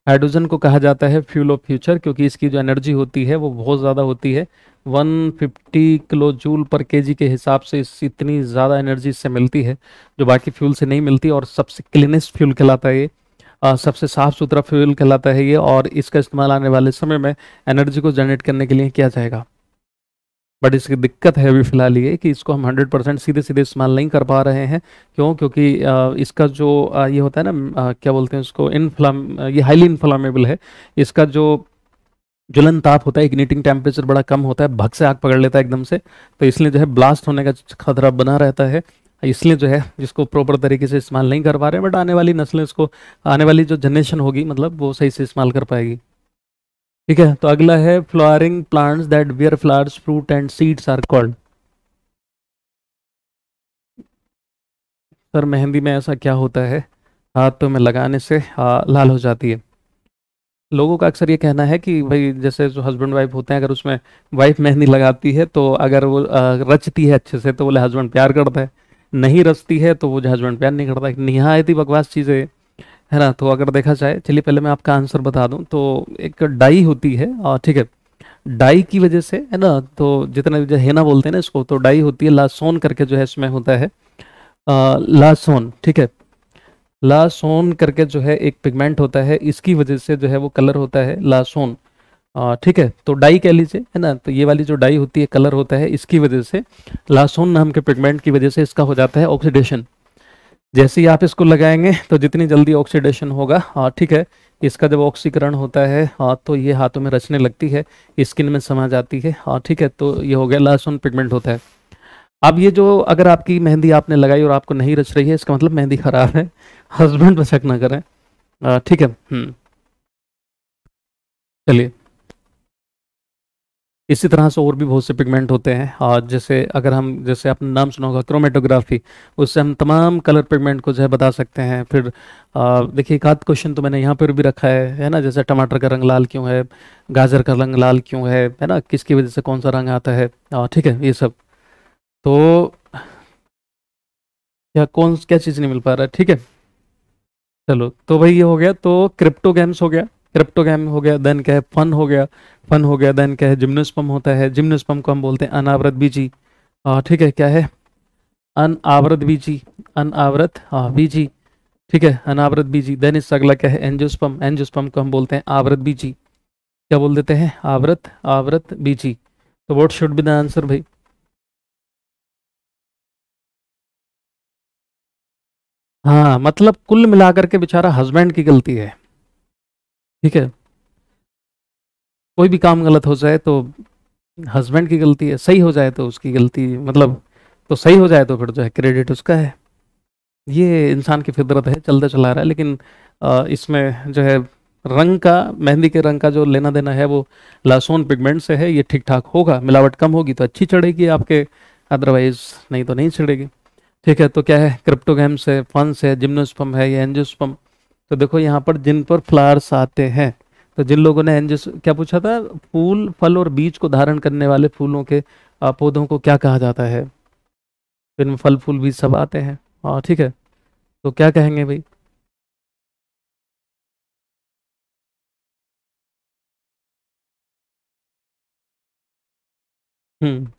हाइड्रोजन को कहा जाता है फ्यूल ऑफ फ्यूचर क्योंकि इसकी जो एनर्जी होती है वो बहुत ज़्यादा होती है 150 किलो जूल पर केजी के हिसाब से इस इतनी ज़्यादा एनर्जी इससे मिलती है जो बाकी फ्यूल से नहीं मिलती और सबसे क्लीनेस्ट फ्यूल कहलाता है ये सबसे साफ सुथरा फ्यूल कहलाता है ये और इसका इस्तेमाल आने वाले समय में एनर्जी को जनरेट करने के लिए किया जाएगा बट इसकी दिक्कत है अभी फिलहाल ये कि इसको हम 100 परसेंट सीधे सीधे इस्तेमाल नहीं कर पा रहे हैं क्यों क्योंकि इसका जो ये होता है ना क्या बोलते हैं इसको इनफ्लाम ये हाईली इन्फ्लामेबल है इसका जो ज्वलन ताप होता है इग्निटिंग टेम्परेचर बड़ा कम होता है भग से आग पकड़ लेता है एकदम से तो इसलिए जो है ब्लास्ट होने का खतरा बना रहता है इसलिए जो है जिसको प्रॉपर तरीके से इस्तेमाल नहीं कर पा रहे बट आने वाली नस्लें इसको आने वाली जो जनरेशन होगी मतलब वो सही से इस्तेमाल कर पाएगी ठीक है तो अगला है flowering plants that bear flowers fruit and seeds are called sir Mehndi में ऐसा क्या होता है हाथों में लगाने से आ, हाँ, लाल हो जाती है लोगों का अक्सर ये कहना है कि भाई जैसे जो हस्बैंड वाइफ होते हैं अगर उसमें वाइफ मेहंदी लगाती है तो अगर वो रचती है अच्छे से तो बोले हस्बैंड प्यार करता है नहीं रचती है तो वो हस्बैंड प्यार नहीं करता निहायती बकवास चीजें है ना तो अगर देखा जाए चलिए पहले मैं आपका आंसर बता दूं तो एक डाई होती है ठीक है डाई की वजह से है ना तो जितना जो हेना बोलते हैं ना इसको तो डाई होती है लासोन करके जो है इसमें होता है लासोन ठीक है लासोन करके जो है एक पिगमेंट होता है इसकी वजह से जो है वो कलर होता है लासोन ठीक है तो डाई कह लीजिए है ना तो ये वाली जो डाई होती है कलर होता है इसकी वजह से लासोन नाम के पिगमेंट की वजह से इसका हो जाता है ऑक्सीडेशन जैसे ही आप इसको लगाएंगे तो जितनी जल्दी ऑक्सीडेशन होगा हाँ ठीक है इसका जब ऑक्सीकरण होता है हाँ तो ये हाथों में रचने लगती है स्किन में समा जाती है हाँ ठीक है तो ये हो गया लहसुन पिगमेंट होता है अब ये जो अगर आपकी मेहंदी आपने लगाई और आपको नहीं रच रही है इसका मतलब मेहंदी खराब है हस्बैंड बचक ना करें हाँ, ठीक है हम्म। चलिए इसी तरह से और भी बहुत से पिगमेंट होते हैं और जैसे अगर हम जैसे आपने नाम सुना होगा क्रोमेटोग्राफी उससे हम तमाम कलर पिगमेंट को जो है बता सकते हैं फिर देखिए एक आध क्वेश्चन तो मैंने यहाँ पर भी रखा है है ना जैसे टमाटर का रंग लाल क्यों है गाजर का रंग लाल क्यों है है ना किसकी वजह से कौन सा रंग आता है ठीक है ये सब तो या कौन क्या चीज़ नहीं मिल पा रहा है ठीक है चलो तो भाई ये हो गया तो क्रिप्टो गेम्स हो गया क्रिप्टोगैम हो गया देन क्या है फन हो गया फन हो गया देन क्या है जिम्नोस्पम होता है जिम्नोस्पम को हम बोलते हैं अनावृत बीजी ठीक है क्या है अनावृत बीजी अन हाँ बीजी ठीक है अनावृत बीजी देन इस अगला क्या है एनजोस्पम एनजोस्पम को हम बोलते हैं आवृत बीजी क्या बोल देते हैं आवृत आवृत बीजी तो what should be the answer भाई हाँ मतलब कुल मिलाकर के बेचारा हस्बैंड की गलती है ठीक है कोई भी काम गलत हो जाए तो हस्बैंड की गलती है सही हो जाए तो उसकी गलती मतलब तो सही हो जाए तो फिर जो है क्रेडिट उसका है ये इंसान की फितरत है चलते चला रहा है लेकिन इसमें जो है रंग का मेहंदी के रंग का जो लेना देना है वो लासोन पिगमेंट से है ये ठीक ठाक होगा मिलावट कम होगी तो अच्छी चढ़ेगी आपके अदरवाइज नहीं तो नहीं चढ़ेगी ठीक है तो क्या है क्रिप्टोगेम्स है फंस है जिम्नोस्पम है या एनजियोस्पम तो देखो यहाँ पर जिन पर फ्लावर्स आते हैं तो जिन लोगों ने एंजस क्या पूछा था फूल फल और बीज को धारण करने वाले फूलों के पौधों को क्या कहा जाता है तो इनमें फल फूल बीज सब आते हैं हाँ ठीक है तो क्या कहेंगे भाई हम्म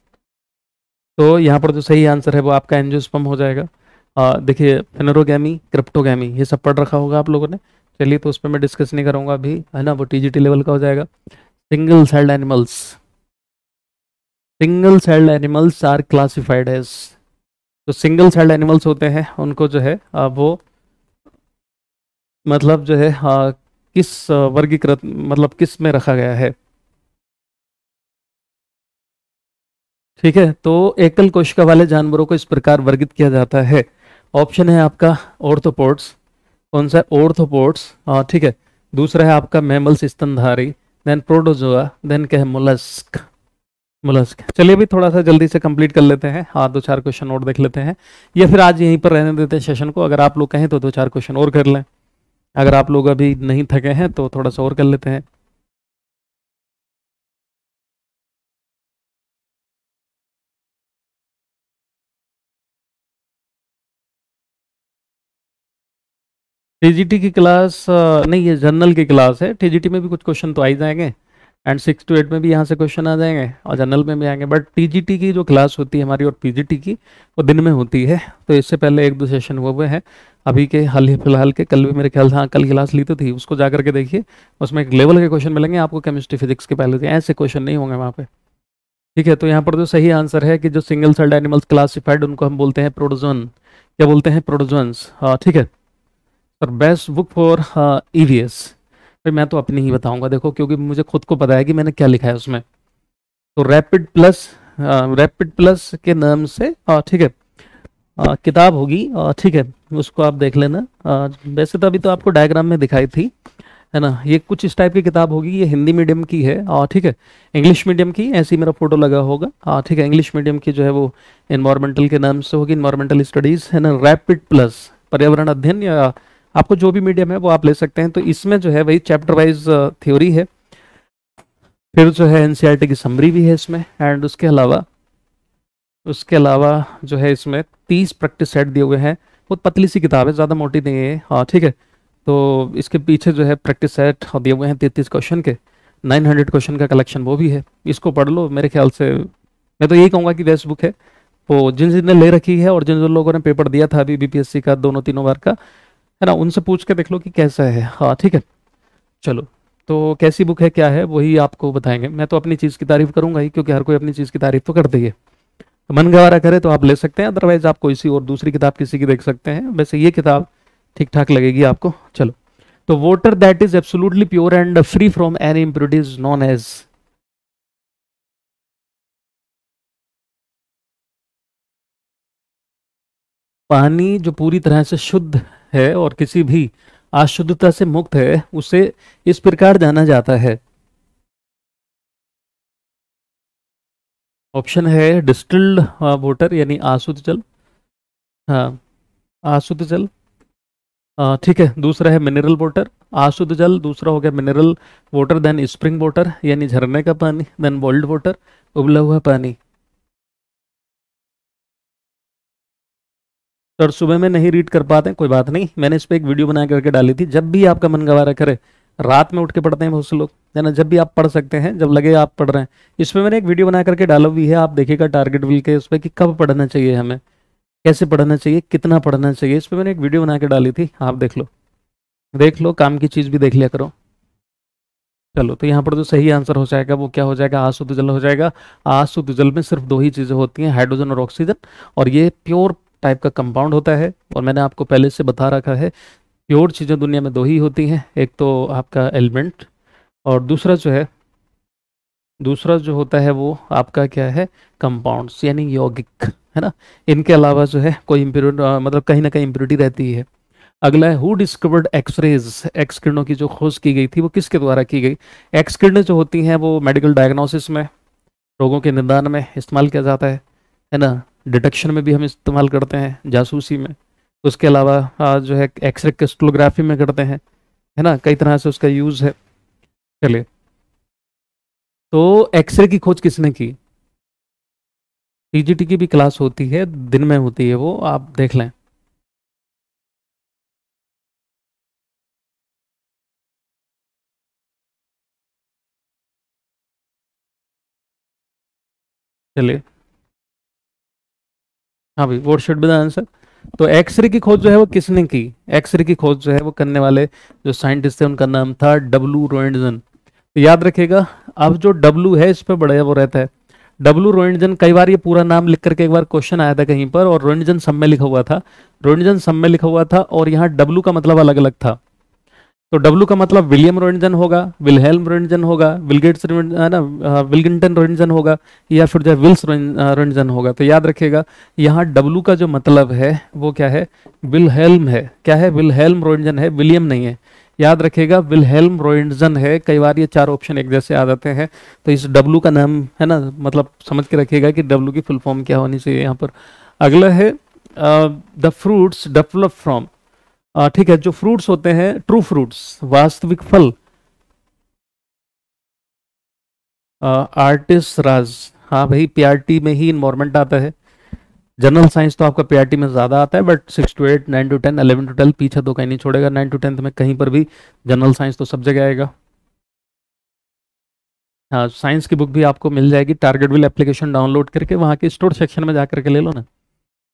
तो यहाँ पर जो तो सही आंसर है वो आपका एंजियोस्पर्म हो जाएगा देखिए फेनरोगैमी क्रिप्टोगैमी ये सब पढ़ रखा होगा आप लोगों ने चलिए तो उस पर मैं डिस्कस नहीं करूँगा अभी है ना वो टीजीटी लेवल का हो जाएगा single celled animals single celled animals are classified as तो सिंगल सेल्ड एनिमल्स होते हैं उनको जो है वो मतलब जो है किस वर्गीकृत मतलब किस में रखा गया है ठीक है तो एकल कोशिका वाले जानवरों को इस प्रकार वर्गित किया जाता है ऑप्शन है आपका ऑर्थोपोड्स कौन सा ओर्थोपोर्ट्स हाँ ठीक है दूसरा है आपका मेमल्स स्तनधारी देन प्रोडोजोआ देन क्या है मुलस्क मुलस्क चलिए अभी थोड़ा सा जल्दी से कंप्लीट कर लेते हैं हाँ दो चार क्वेश्चन और देख लेते हैं या फिर आज यहीं पर रहने देते हैं सेशन को अगर आप लोग कहें तो दो चार क्वेश्चन और कर लें अगर आप लोग अभी नहीं थके हैं तो थोड़ा सा और कर लेते हैं टीजीटी की क्लास नहीं ये जनरल की क्लास है टीजीटी में भी कुछ क्वेश्चन तो आ जाएंगे एंड सिक्स टू एट में भी यहाँ से क्वेश्चन आ जाएंगे और जनरल में भी आएंगे बट टीजीटी की जो क्लास होती है हमारी और पीजीटी की वो दिन में होती है तो इससे पहले एक दो सेशन हुए हुए हैं अभी के हाल ही फिलहाल के कल भी मेरे ख्याल हाँ कल क्लास ली तो थी उसको जा करके देखिए उसमें एक लेवल के क्वेश्चन मिलेंगे आपको केमिस्ट्री फिजिक्स के पहले ऐसे क्वेश्चन नहीं होंगे वहाँ पर ठीक है तो यहाँ पर जो तो सही आंसर है कि जो सिंगल सेल्ड एनिमल्स क्लासिफाइड उनको हम बोलते हैं प्रोडोजन क्या बोलते हैं प्रोडोजन्स हाँ, ठीक है और बेस्ट बुक फॉर ईवीएस भाई मैं तो अपनी ही बताऊंगा देखो क्योंकि मुझे खुद को पता है कि मैंने क्या लिखा है उसमें तो रैपिड प्लस रैपिड प्लस के नाम से uh, ठीक है आ, uh, किताब होगी uh, ठीक है उसको आप देख लेना आ, वैसे तो अभी तो आपको डायग्राम में दिखाई थी है ना ये कुछ इस टाइप की किताब होगी ये हिंदी मीडियम की है और ठीक है इंग्लिश मीडियम की ऐसे ही मेरा फोटो लगा होगा हाँ ठीक है इंग्लिश मीडियम की जो है वो इन्वायरमेंटल के नाम से होगी इन्वायरमेंटल स्टडीज़ है ना रैपिड प्लस पर्यावरण अध्ययन या आपको जो भी मीडियम है वो आप ले सकते हैं तो इसमें जो है वही चैप्टर वाइज थ्योरी है फिर जो है एनसीईआरटी e की समरी भी है इसमें एंड उसके अलावा उसके अलावा जो है इसमें तीस प्रैक्टिस सेट दिए हुए हैं बहुत पतली सी किताब है ज़्यादा मोटी नहीं है हाँ ठीक है तो इसके पीछे जो है प्रैक्टिस सेट दिए हुए हैं तैतीस क्वेश्चन के नाइन हंड्रेड क्वेश्चन का कलेक्शन वो भी है इसको पढ़ लो मेरे ख्याल से मैं तो यही कहूँगा कि बेस्ट बुक है वो जिन जिन ने ले रखी है और जिन जिन लोगों ने पेपर दिया था अभी बीपीएससी का दोनों तीनों बार का है ना उनसे पूछ के देख लो कि कैसा है हाँ ठीक है चलो तो कैसी बुक है क्या है वही आपको बताएंगे मैं तो अपनी चीज़ की तारीफ करूंगा ही क्योंकि हर कोई अपनी चीज़ की तारीफ तो करती है तो मन गवारा करे तो आप ले सकते हैं अदरवाइज आप कोई सी और दूसरी किताब किसी की देख सकते हैं वैसे ये किताब ठीक ठाक लगेगी आपको चलो तो water that is absolutely pure and free from any impurities known as पानी जो पूरी तरह से शुद्ध है और किसी भी अशुद्धता से मुक्त है उसे इस प्रकार जाना जाता है ऑप्शन है डिस्टिल्ड हाँ, वोटर यानी आशुद्ध जल हाँ आशुद्ध जल ठीक है दूसरा है मिनरल वाटर आशुद्ध जल दूसरा हो गया mineral water then spring water यानी झरने का पानी देन बोल्ड वोटर उबला हुआ पानी तो और सुबह में नहीं रीड कर पाते हैं कोई बात नहीं मैंने इस पर एक वीडियो बना करके डाली थी जब भी आपका मन गवारा करे रात में उठ के पढ़ते हैं बहुत से लोग है ना जब भी आप पढ़ सकते हैं जब लगे आप पढ़ रहे हैं इस पर मैंने एक वीडियो बना करके डाला हुई है आप देखिएगा टारगेट विल के उस पर कि कब पढ़ना चाहिए हमें कैसे पढ़ना चाहिए कितना पढ़ना चाहिए इस पर मैंने एक वीडियो बना के डाली थी आप देख लो देख लो काम की चीज़ भी देख लिया करो चलो तो यहाँ पर जो तो सही आंसर हो जाएगा वो क्या हो जाएगा आसुत तो जल हो जाएगा आसुत जल में सिर्फ दो ही चीज़ें होती हैं हाइड्रोजन और ऑक्सीजन और ये प्योर टाइप का कंपाउंड होता है और मैंने आपको पहले से बता रखा है प्योर चीज़ें दुनिया में दो ही होती हैं एक तो आपका एलिमेंट और दूसरा जो है दूसरा जो होता है वो आपका क्या है कंपाउंड्स यानी यौगिक है ना इनके अलावा जो है कोई इम्प्योर मतलब कहीं ना कहीं इम्प्योरिटी रहती है अगला है हु डिस्कवर्ड एक्सरेज एक्स किरणों की जो खोज की गई थी वो किसके द्वारा की गई एक्स किरणें जो होती हैं वो मेडिकल डायग्नोसिस में रोगों के निदान में इस्तेमाल किया जाता है है ना डिटेक्शन में भी हम इस्तेमाल करते हैं जासूसी में उसके अलावा जो है एक्सरे क्रिस्टलोग्राफी में करते हैं है ना कई तरह से उसका यूज़ है चलिए तो एक्सरे की खोज किसने की पीजीटी की भी क्लास होती है दिन में होती है वो आप देख लें चलिए हाँ भाई what should be the answer तो एक्सरे की खोज जो है वो किसने की एक्सरे की खोज जो है वो करने वाले जो साइंटिस्ट थे उनका नाम था डब्लू रोइंडजन तो याद रखिएगा अब जो डब्लू है इस पर बड़ा वो रहता है डब्लू रोइंडजन कई बार ये पूरा नाम लिख करके एक बार क्वेश्चन आया था कहीं पर और रोइंडजन सब में लिखा हुआ था रोइंडजन सब में लिखा हुआ था और यहाँ डब्लू का मतलब अलग अलग था तो डब्ल्यू का मतलब विलियम रोइंजन होगा विलहेल्म रोइंजन होगा विलगेट्स है ना विलगिंटन हाँ, रोइंजन होगा या फिर जो विल्स रोइंजन हाँ, होगा तो याद रखिएगा यहाँ डब्ल्यू का जो मतलब है वो क्या है विलहेल्म है क्या है विलहेल्म रोइंजन है विलियम नहीं है याद रखेगा विलहेल्म रोइंजन है कई बार ये चार ऑप्शन एक जैसे आ जाते हैं तो इस डब्लू का नाम है ना मतलब समझ के रखिएगा कि डब्लू की फुल फॉर्म क्या होनी चाहिए यहाँ पर अगला है द फ्रूट्स डेवलप फ्रॉम ठीक है जो फ्रूट्स होते हैं ट्रू फ्रूट्स वास्तविक फल आर्टिस्ट राज हाँ भाई पीआरटी में ही इन्वॉर्मेंट आता है जनरल साइंस तो आपका पीआरटी में ज़्यादा आता है but six two eight nine two ten eleven two twelve पीछे तो कहीं नहीं छोड़ेगा नाइन टू टेंथ में कहीं पर भी जनरल साइंस तो सब जगह आएगा हाँ साइंस की बुक भी आपको मिल जाएगी टारगेट विल एप्लीकेशन डाउनलोड करके वहाँ के स्टोर सेक्शन में जा करके ले लो ना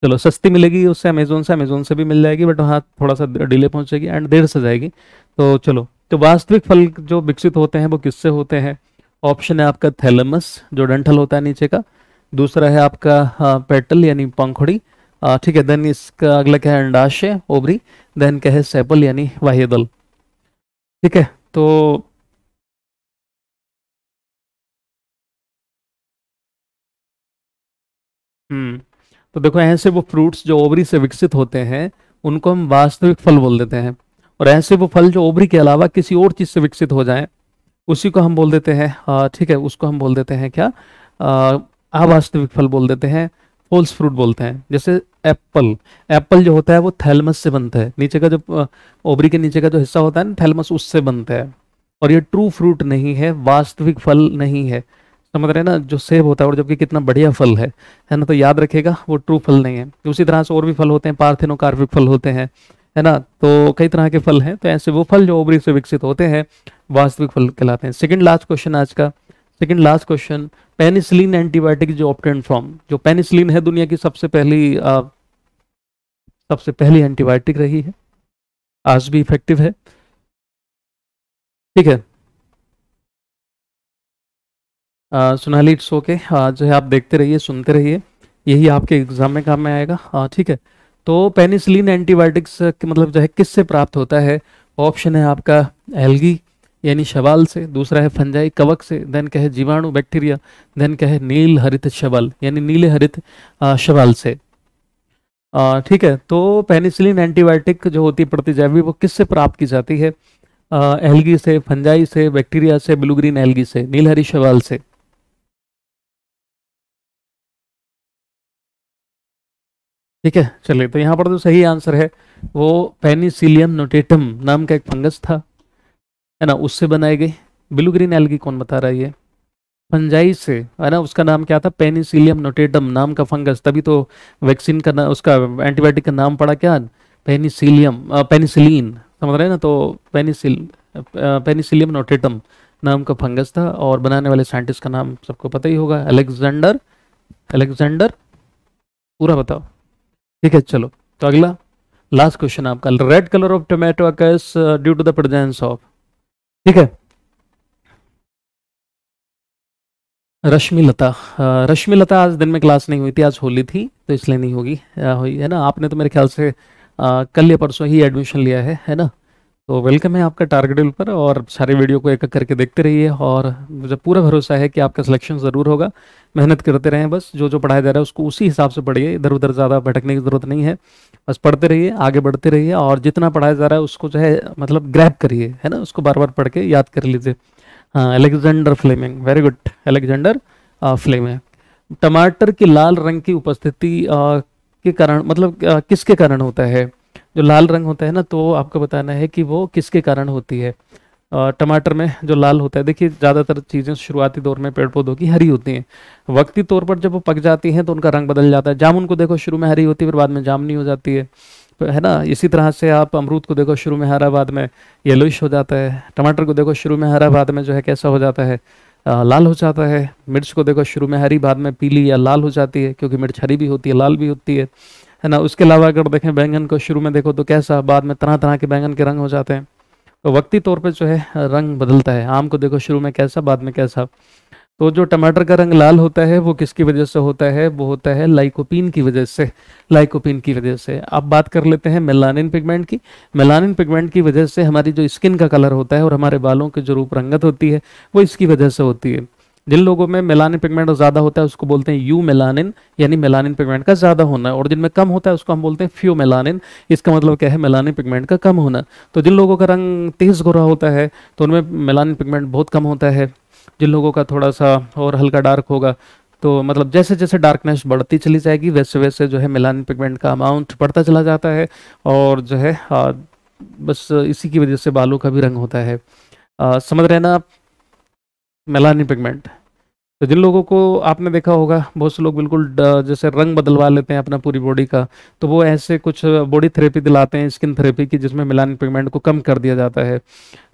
चलो सस्ती मिलेगी उससे अमेजोन से अमेजोन से भी मिल जाएगी बट वहाँ थोड़ा सा डिले पहुंचेगी एंड देर से जाएगी तो चलो तो वास्तविक फल जो विकसित होते हैं वो किससे होते हैं ऑप्शन है आपका थैलमस जो डंठल होता है नीचे का दूसरा है आपका पेटल हाँ, यानी पंखुड़ी ठीक है देन इसका अगला क्या है अंडाशय ओबरी देन क्या है सैपल यानी दल ठीक है तो हम्म तो देखो ऐसे वो फ्रूट्स जो ओवरी से विकसित होते हैं उनको हम वास्तविक फल बोल देते हैं और ऐसे वो फल जो ओवरी के अलावा किसी और चीज़ से विकसित हो जाए उसी को हम बोल देते हैं ठीक है उसको हम बोल देते हैं क्या अवास्तविक फल बोल देते हैं फोल्स फ्रूट बोलते हैं जैसे एप्पल एप्पल जो होता है वो थैलमस से बनता है नीचे का जो ओबरी के नीचे का जो हिस्सा होता है ना थैलमस उससे बनता है और ये ट्रू फ्रूट नहीं है वास्तविक फल नहीं है समझ रहे हैं ना जो सेब होता है और जबकि कितना बढ़िया फल है है ना तो याद रखेगा वो ट्रू फल नहीं है उसी तरह से और भी फल होते हैं पार्थिनोकार्पिक फल होते हैं है ना तो कई तरह के फल हैं तो ऐसे वो फल जो ओबरी से विकसित होते हैं वास्तविक फल कहलाते हैं सेकंड लास्ट क्वेश्चन आज का second last question penicillin antibiotic जो ऑप्टेंट फ्रॉम जो पेनिसिलिन है दुनिया की सबसे पहली आ, सबसे पहली एंटीबायोटिक रही है आज भी इफेक्टिव है ठीक है सोनाली इट्स ओके जो है आप देखते रहिए सुनते रहिए यही आपके एग्जाम में काम में आएगा ठीक है तो पेनिसिलिन एंटीबायोटिक्स मतलब जो है किससे प्राप्त होता है ऑप्शन है आपका एल्गी यानी शवाल से दूसरा है फंजाई कवक से देन कहे जीवाणु बैक्टीरिया देन कहे नील हरित शवाल यानी नीले हरित शवाल से ठीक है तो पेनिसिलिन एंटीबायोटिक जो होती है प्रतिजैवी वो किससे प्राप्त की जाती है एल्गी से फंजाई से बैक्टीरिया से ब्लूग्रीन एल्गी से नीलहरी शवाल से ठीक है चलिए तो यहाँ पर तो सही आंसर है वो पेनिसिलियम नोटेटम नाम का एक फंगस था है ना उससे बनाए गए ब्लू ग्रीन एल्गी कौन बता रहा है ये फंजाई से है ना उसका नाम क्या था पेनिसिलियम नोटेटम नाम का फंगस तभी तो वैक्सीन का ना उसका एंटीबायोटिक का नाम पड़ा क्या पेनिसिलियम पेनिसिलीन समझ रहे हैं ना तो पेनिसिल पेनिसिलियम नोटेटम नाम का फंगस था और बनाने वाले साइंटिस्ट का नाम सबको पता ही होगा अलेक्जेंडर अलेक्जेंडर पूरा बताओ ठीक है चलो तो अगला लास्ट क्वेश्चन आपका red colour of tomato occurs due to the presence of ठीक है रश्मि लता uh, रश्मि लता आज दिन में क्लास नहीं हुई थी आज होली थी तो इसलिए नहीं होगी uh, हुई है ना आपने तो मेरे ख्याल से आ, uh, कल या परसों ही एडमिशन लिया है है ना तो वेलकम है आपका टारगेट पर और सारे वीडियो को एक एक करके देखते रहिए और मुझे पूरा भरोसा है कि आपका सिलेक्शन ज़रूर होगा मेहनत करते रहें बस जो जो पढ़ाया जा रहा है उसको उसी हिसाब से पढ़िए इधर उधर ज़्यादा भटकने की ज़रूरत नहीं है बस पढ़ते रहिए आगे बढ़ते रहिए और जितना पढ़ाया जा रहा है उसको जो है मतलब ग्रैप करिए है ना उसको बार बार पढ़ के याद कर लीजिए हाँ Alexander Fleming very good Alexander Fleming टमाटर की लाल रंग की उपस्थिति uh, के कारण मतलब uh, किसके कारण होता है जो लाल रंग होता है ना तो आपको बताना है कि वो किसके कारण होती है टमाटर में जो लाल होता है देखिए ज़्यादातर चीज़ें शुरुआती दौर में पेड़ पौधों की हरी होती हैं वक्ती तौर पर जब वो पक जाती हैं तो उनका रंग बदल जाता है जामुन को देखो शुरू में हरी होती है फिर बाद में जामनी हो जाती है तो है ना इसी तरह से आप अमरूद को देखो शुरू में हरा बाद में येलोइश हो जाता है टमाटर को देखो शुरू में हरा बाद में जो है कैसा हो जाता है आ, लाल हो जाता है मिर्च को देखो शुरू में हरी बाद में पीली या लाल हो जाती है क्योंकि मिर्च हरी भी होती है लाल भी होती है है ना उसके अलावा अगर देखें बैंगन को शुरू में देखो तो कैसा बाद में तरह तरह के बैंगन के रंग हो जाते हैं तो वक्ती तौर पर जो है रंग बदलता है आम को देखो शुरू में कैसा बाद में कैसा तो जो टमाटर का रंग लाल होता है वो किसकी वजह से होता है वो होता है लाइकोपिन की वजह से लाइकोपिन की वजह से अब बात कर लेते हैं मेलानिन पिगमेंट की मेलानिन पिगमेंट की वजह से हमारी जो स्किन का कलर होता है और हमारे बालों की जो रूप रंगत होती है वो इसकी वजह से होती है जिन लोगों में मेलानिन पिगमेंट ज़्यादा होता है उसको बोलते हैं यू मेलानिन यानी मेलानिन पिगमेंट का ज़्यादा होना और जिनमें कम होता है उसको हम बोलते हैं फ्यू मेलानिन इसका मतलब क्या है मेलानिन पिगमेंट का कम होना तो जिन लोगों का रंग तेज़ गोरा होता है तो उनमें मेलानिन पिगमेंट बहुत कम होता है जिन लोगों का थोड़ा सा और हल्का डार्क होगा तो मतलब जैसे जैसे डार्कनेस बढ़ती चली जाएगी वैसे वैसे जो है मेलानिन पिगमेंट का अमाउंट बढ़ता चला जाता है और जो है बस इसी की वजह से बालों का भी रंग होता है आ, समझ रहे ना आप मेलानी पिगमेंट तो जिन लोगों को आपने देखा होगा बहुत से लोग बिल्कुल जैसे रंग बदलवा लेते हैं अपना पूरी बॉडी का तो वो ऐसे कुछ बॉडी थेरेपी दिलाते हैं स्किन थेरेपी की जिसमें मेलानिन पिगमेंट को कम कर दिया जाता है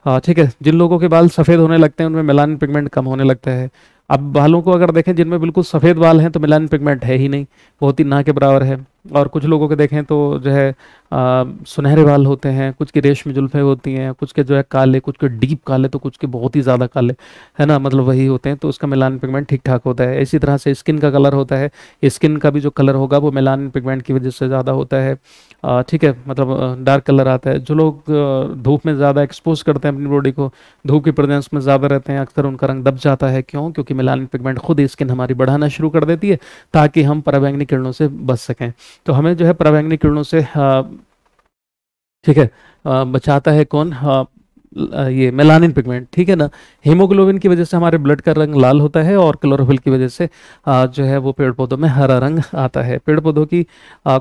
हाँ ठीक है जिन लोगों के बाल सफ़ेद होने लगते हैं उनमें मेलानिन पिगमेंट कम होने लगता है अब बालों को अगर देखें जिनमें बिल्कुल सफ़ेद बाल हैं तो मेलानिन पिगमेंट है ही नहीं बहुत ही ना के बराबर है और कुछ लोगों के देखें तो जो है आ, सुनहरे बाल होते हैं कुछ की रेशमी जुल्फे होती हैं कुछ के जो है काले कुछ के डीप काले तो कुछ के बहुत ही ज़्यादा काले है ना मतलब वही होते हैं तो उसका मिलान पिगमेंट ठीक ठाक होता है इसी तरह से स्किन का कलर होता है स्किन का भी जो कलर होगा वो मिलान पिगमेंट की वजह से ज़्यादा होता है ठीक है मतलब डार्क कलर आता है जो लोग धूप में ज़्यादा एक्सपोज करते हैं अपनी बॉडी को धूप की प्रदेश में ज़्यादा रहते हैं अक्सर उनका रंग दब जाता है क्यों क्योंकि मिलान पिगमेंट खुद स्किन हमारी बढ़ाना शुरू कर देती है ताकि हम पराबैंगनी किरणों से बच सकें तो हमें जो है परावैंगनी किरणों से ठीक है बचाता है कौन ये मेलानिन पिगमेंट ठीक है ना हीमोग्लोबिन की वजह से हमारे ब्लड का रंग लाल होता है और क्लोरोफिल की वजह से जो है वो पेड़ पौधों में हरा रंग आता है पेड़ पौधों की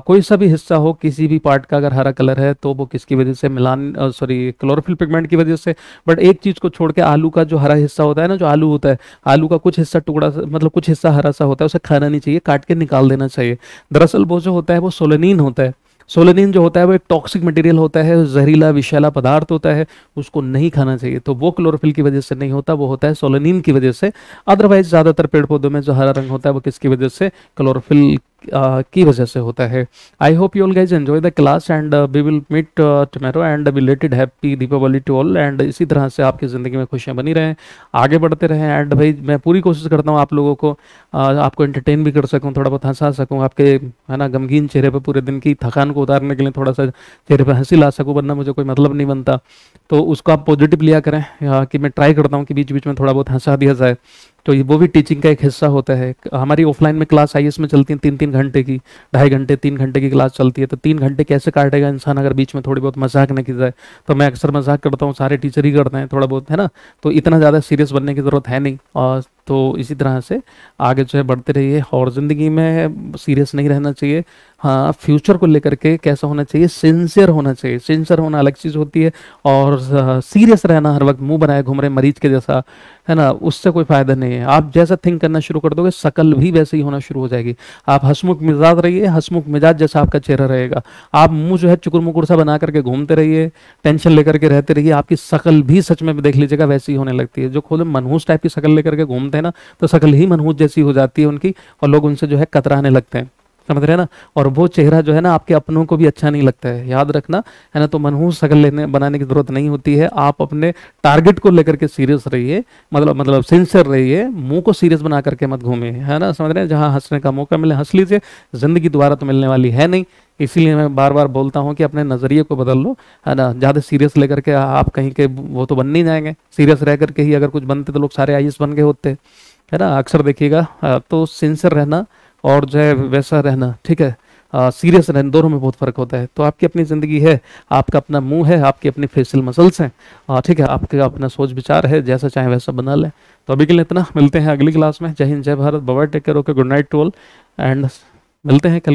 कोई सा भी हिस्सा हो किसी भी पार्ट का अगर हरा कलर है तो वो किसकी वजह से मिलान सॉरी क्लोरोफिल पिगमेंट की वजह से बट एक चीज़ को छोड़ के आलू का जो हरा हिस्सा होता है ना जो आलू होता है आलू का कुछ हिस्सा टुकड़ा मतलब कुछ हिस्सा हरा सा होता है उसे खाना नहीं चाहिए काट के निकाल देना चाहिए दरअसल वो जो होता है वो सोलनिन होता है सोलेनिन जो होता है वो एक टॉक्सिक मटेरियल होता है जहरीला विषैला पदार्थ होता है उसको नहीं खाना चाहिए तो वो क्लोरोफिल की वजह से नहीं होता वो होता है सोलेनिन की वजह से अदरवाइज ज़्यादातर पेड़ पौधों में जो हरा रंग होता है वो किसकी वजह से क्लोरोफिल की वजह से होता है I hope you all guys enjoy the class and we will meet tomorrow and related happy Deepavali to all and इसी तरह से आपकी ज़िंदगी में खुशियाँ बनी रहें आगे बढ़ते रहें एंड भाई मैं पूरी कोशिश करता हूँ आप लोगों को uh, आपको एंटरटेन भी कर सकूँ थोड़ा बहुत हंसा सकूँ आपके है ना गमगीन चेहरे पर पूरे दिन की थकान को उतारने के लिए थोड़ा सा चेहरे पर हंसी ला सकूँ वरना मुझे कोई मतलब नहीं बनता तो उसको आप पॉजिटिव लिया करें कि मैं ट्राई करता हूँ कि बीच बीच में थोड़ा बहुत हंसा दिया जाए तो वो भी टीचिंग का एक हिस्सा होता है हमारी ऑफलाइन में क्लास आई में चलती है तीन तीन घंटे की ढाई घंटे तीन घंटे की क्लास चलती है तो तीन घंटे कैसे काटेगा इंसान अगर बीच में थोड़ी बहुत मजाक न की जाए तो मैं अक्सर मजाक करता हूँ सारे टीचर ही करते हैं थोड़ा बहुत है ना तो इतना ज़्यादा सीरियस बनने की ज़रूरत है नहीं और तो इसी तरह से आगे जो है बढ़ते रहिए और ज़िंदगी में सीरियस नहीं रहना चाहिए हाँ फ्यूचर को लेकर के कैसा होना चाहिए सिंसियर होना चाहिए सिंसियर होना अलग चीज़ होती है और हाँ, सीरियस रहना हर वक्त मुंह बनाए घूम रहे मरीज के जैसा है ना उससे कोई फ़ायदा नहीं है आप जैसा थिंक करना शुरू कर दोगे सकल भी वैसे ही होना शुरू हो जाएगी आप हसमुख मिजाज रहिए हसमुख मिजाज जैसा आपका चेहरा रहेगा आप मुँह जो है चुकुर मुकुर सा बना करके घूमते रहिए टेंशन लेकर के रहते रहिए आपकी शकल भी सच में देख लीजिएगा वैसे ही होने लगती है जो खुद मनहूस टाइप की शकल लेकर के घूमते बनते हैं ना तो सकल ही मनहूस जैसी हो जाती है उनकी और लोग उनसे जो है कतराने लगते हैं समझ रहे हैं ना और वो चेहरा जो है ना आपके अपनों को भी अच्छा नहीं लगता है याद रखना है ना तो मनहूस शक्ल लेने बनाने की जरूरत नहीं होती है आप अपने टारगेट को लेकर के सीरियस रहिए मतलब मतलब सिंसियर रहिए मुंह को सीरियस बना करके मत घूमे है ना समझ रहे हैं जहाँ हंसने का मौका मिले हंस लीजिए जिंदगी दोबारा तो मिलने वाली है नहीं इसीलिए मैं बार बार बोलता हूँ कि अपने नज़रिए को बदल लो है ना ज़्यादा सीरियस लेकर के आप कहीं के वो तो बन नहीं जाएंगे सीरियस रह करके ही अगर कुछ बनते तो लोग सारे आई बन गए होते है ना अक्सर देखिएगा तो सिंसियर रहना और जो है वैसा रहना ठीक है सीरियस रहने दोनों में बहुत फ़र्क होता है तो आपकी अपनी ज़िंदगी है आपका अपना मुंह है आपकी अपनी फेसियल मसल्स हैं ठीक है आपका अपना सोच विचार है जैसा चाहे वैसा बना लें तो अभी के लिए इतना मिलते हैं अगली क्लास में जय हिंद जय भारत बाबा take care okay good night to all and मिलते हैं कल